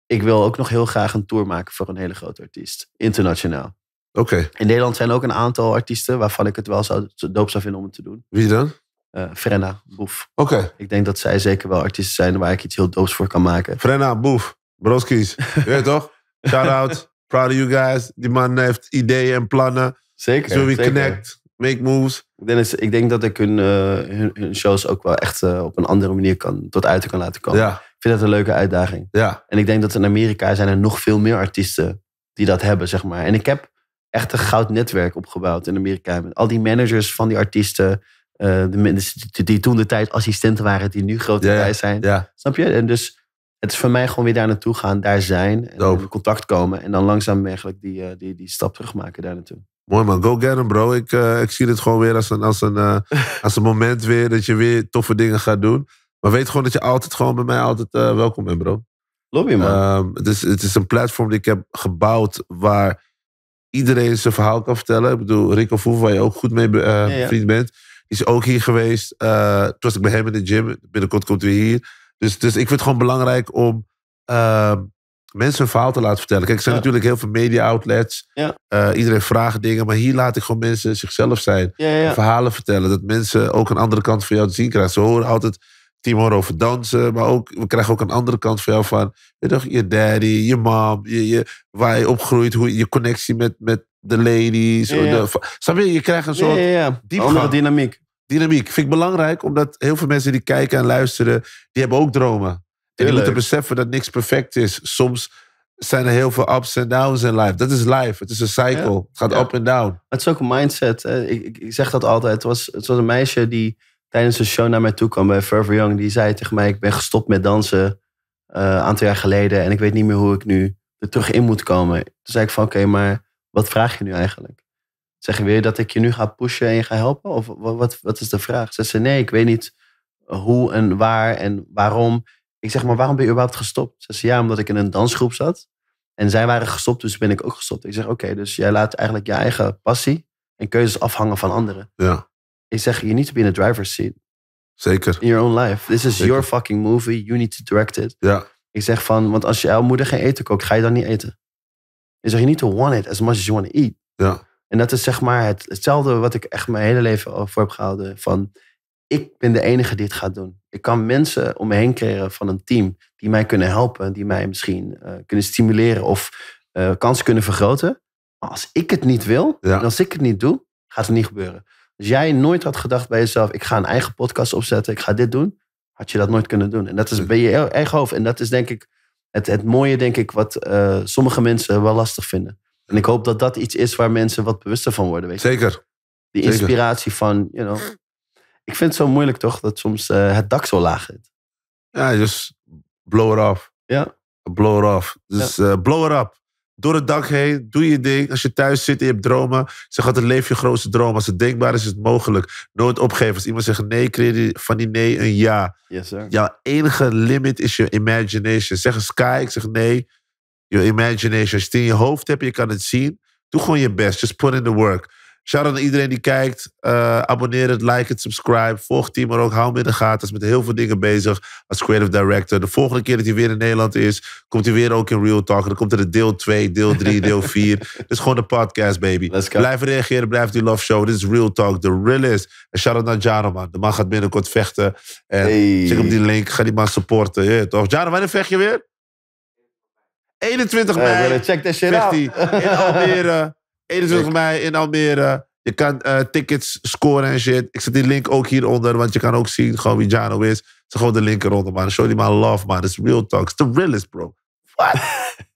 Speaker 1: ik wil ook nog heel graag een tour maken voor een hele grote artiest.
Speaker 2: Internationaal. Oké.
Speaker 1: In Nederland zijn ook een aantal artiesten waarvan ik het wel zou, doop zou vinden om het te doen.
Speaker 2: Wie dan? Eh, Frenna Boef. Oké. Ik denk dat zij zeker wel artiesten zijn waar ik iets heel doops voor kan maken. Frenna Boef, Broskies. Weet toch? Shout out. Proud of you guys. Die man heeft ideeën en plannen. Zeker. Zo we connect make moves. Ik denk, ik denk dat ik eh,
Speaker 1: hun, hun, shows ook wel echt eh, op een andere manier kan, tot uiting kan laten komen. Ja. Ik vind dat een leuke uitdaging. Ja. En ik denk dat in Amerika zijn er nog veel meer artiesten die dat hebben, zeg maar. En ik heb echt een goud netwerk opgebouwd in Amerika. al die managers van die artiesten, eh, de mensen die toen de tijd assistenten waren, die nu grote ja, zijn. Ja. Snap je? En dus het is voor mij gewoon weer daar naartoe gaan, daar zijn, en in contact komen en dan langzaam eigenlijk die, die, die stap terug maken daar naartoe.
Speaker 2: Mooi man, go get him bro. Ik, eh, ik zie dit gewoon weer als een, als, een, eh, als een moment weer dat je weer toffe dingen gaat doen. Maar weet gewoon dat je altijd gewoon bij mij altijd eh, welkom bent bro. Lobby man. Um, het, is, het is een platform die ik heb gebouwd waar iedereen zijn verhaal kan vertellen. Ik bedoel, Rico Voef, waar je ook goed mee ja, vriend bent, is ook hier geweest. toen was ik bij hem in de gym. Binnenkort komt hij hier. Dus, dus ik vind het gewoon belangrijk om ehm, mensen een verhaal te laten vertellen. Kijk, er zijn natuurlijk heel veel media outlets. Eh, iedereen vraagt dingen, maar hier laat ik gewoon mensen zichzelf zijn. Ja, verhalen vertellen. Dat mensen ook een andere kant van jou te zien krijgen. Ze horen altijd Timor over dansen, maar ook, we krijgen ook een andere kant van jou van je, toch, je daddy, je mom, je, je, waar je opgroeit, hoe, je connectie met, met de ladies. De, snap je? Je krijgt een soort ja, dynamiek. Dynamiek. Vind ik belangrijk, omdat heel veel mensen die kijken en luisteren, die hebben ook dromen. En je moet beseffen dat niks perfect is. Soms zijn er heel veel ups en downs in life. Dat is life. Het is een cycle. Het gaat up en down. Het is ook een mindset. Ik, ik, zeg dat altijd. Het was, het was een meisje die
Speaker 1: tijdens een show naar mij toe kwam bij Forever Young. Die zei tegen mij, ik ben gestopt met dansen eh, een aantal jaar geleden. En ik weet niet meer hoe ik nu er terug in moet komen. Toen zei ik van, oké, maar wat vraag je nu eigenlijk? Zeg je weer dat ik je nu ga pushen en je ga helpen? Of wat, wat, wat is de vraag? Ze zei, nee, ik weet niet hoe en waar en waarom. Ik zeg maar, waarom ben je überhaupt gestopt? Ze zei, ja, omdat ik in een dansgroep zat. En zij waren gestopt, dus ben ik ook gestopt. Ik zeg, oké, dus jij laat eigenlijk je eigen passie en keuzes afhangen van anderen. Ja. Ik zeg, je niet to be in the driver's seat. Zeker. In your own life. This is your fucking movie. You need to direct it. Ja. Ik zeg van, want als je jouw moeder geen eten kookt, ga je dan niet eten. je zegt you need to want it as much as you want to eat. Ja. En dat is zeg maar het, hetzelfde wat ik echt mijn hele leven voor heb gehouden. Van, ik ben de enige die dit gaat doen. Ik kan mensen om me heen creëren van een team die mij kunnen helpen, die mij misschien eh, kunnen stimuleren of eh, kansen kunnen vergroten. Maar als ik het niet wil, en als ik het niet doe, gaat het niet gebeuren. Als jij nooit had gedacht bij jezelf, ik ga een eigen podcast opzetten, ik ga dit doen, had je dat nooit kunnen doen. En dat is hm. bij je eigen hoofd. En dat is denk ik het, het mooie, denk ik, wat eh, sommige mensen wel lastig vinden. En ik hoop dat dat iets is waar mensen wat bewuster van worden. Weet je? Zeker. Die inspiratie van, you know, hm. Ik vind
Speaker 2: het zo moeilijk toch, dat soms eh, het dak zo laag zit. Ja, dus blow it off. Ja. Blow it off. Dus eh, blow it up. Door het dak heen, doe je ding. Als je thuis zit en je hebt dromen, zeg altijd leef je grootste droom. Als het denkbaar is, is het mogelijk. Nooit opgeven. Als iemand zegt nee, creëer van die nee een ja. Yes, sir. Jouw enige limit is je imagination. Zeg eens sky, ik zeg nee. Je imagination. Als je het in je hoofd hebt, je kan het zien. Doe gewoon je best. Just put in the work. Shout-out aan iedereen die kijkt. Eh, abonneer het, like het, subscribe. Volg Team maar ook. Hou hem in de gaten. Is met heel veel dingen bezig als creative director. De volgende keer dat hij weer in Nederland is, komt hij weer ook in Real Talk. Dan komt er deel 2, deel 3, deel 4. is gewoon een podcast, baby. Blijf reageren, blijf die love show. Dit is Real Talk, de realist. En shout-out naar Jano man. De man gaat binnenkort vechten. En check op die link. Ga die man supporten. Ja, toch? Jano, wanneer vecht je weer? 21 eh, mei. check that shit out. in Almere. 21 mei in Almere. Je kan eh, tickets scoren en shit. Ik zet die link ook hieronder, want je kan ook zien gewoon wie Jano is. Het gewoon de eronder man. Show die man love, man. It's real talk. It's the realest, bro. What?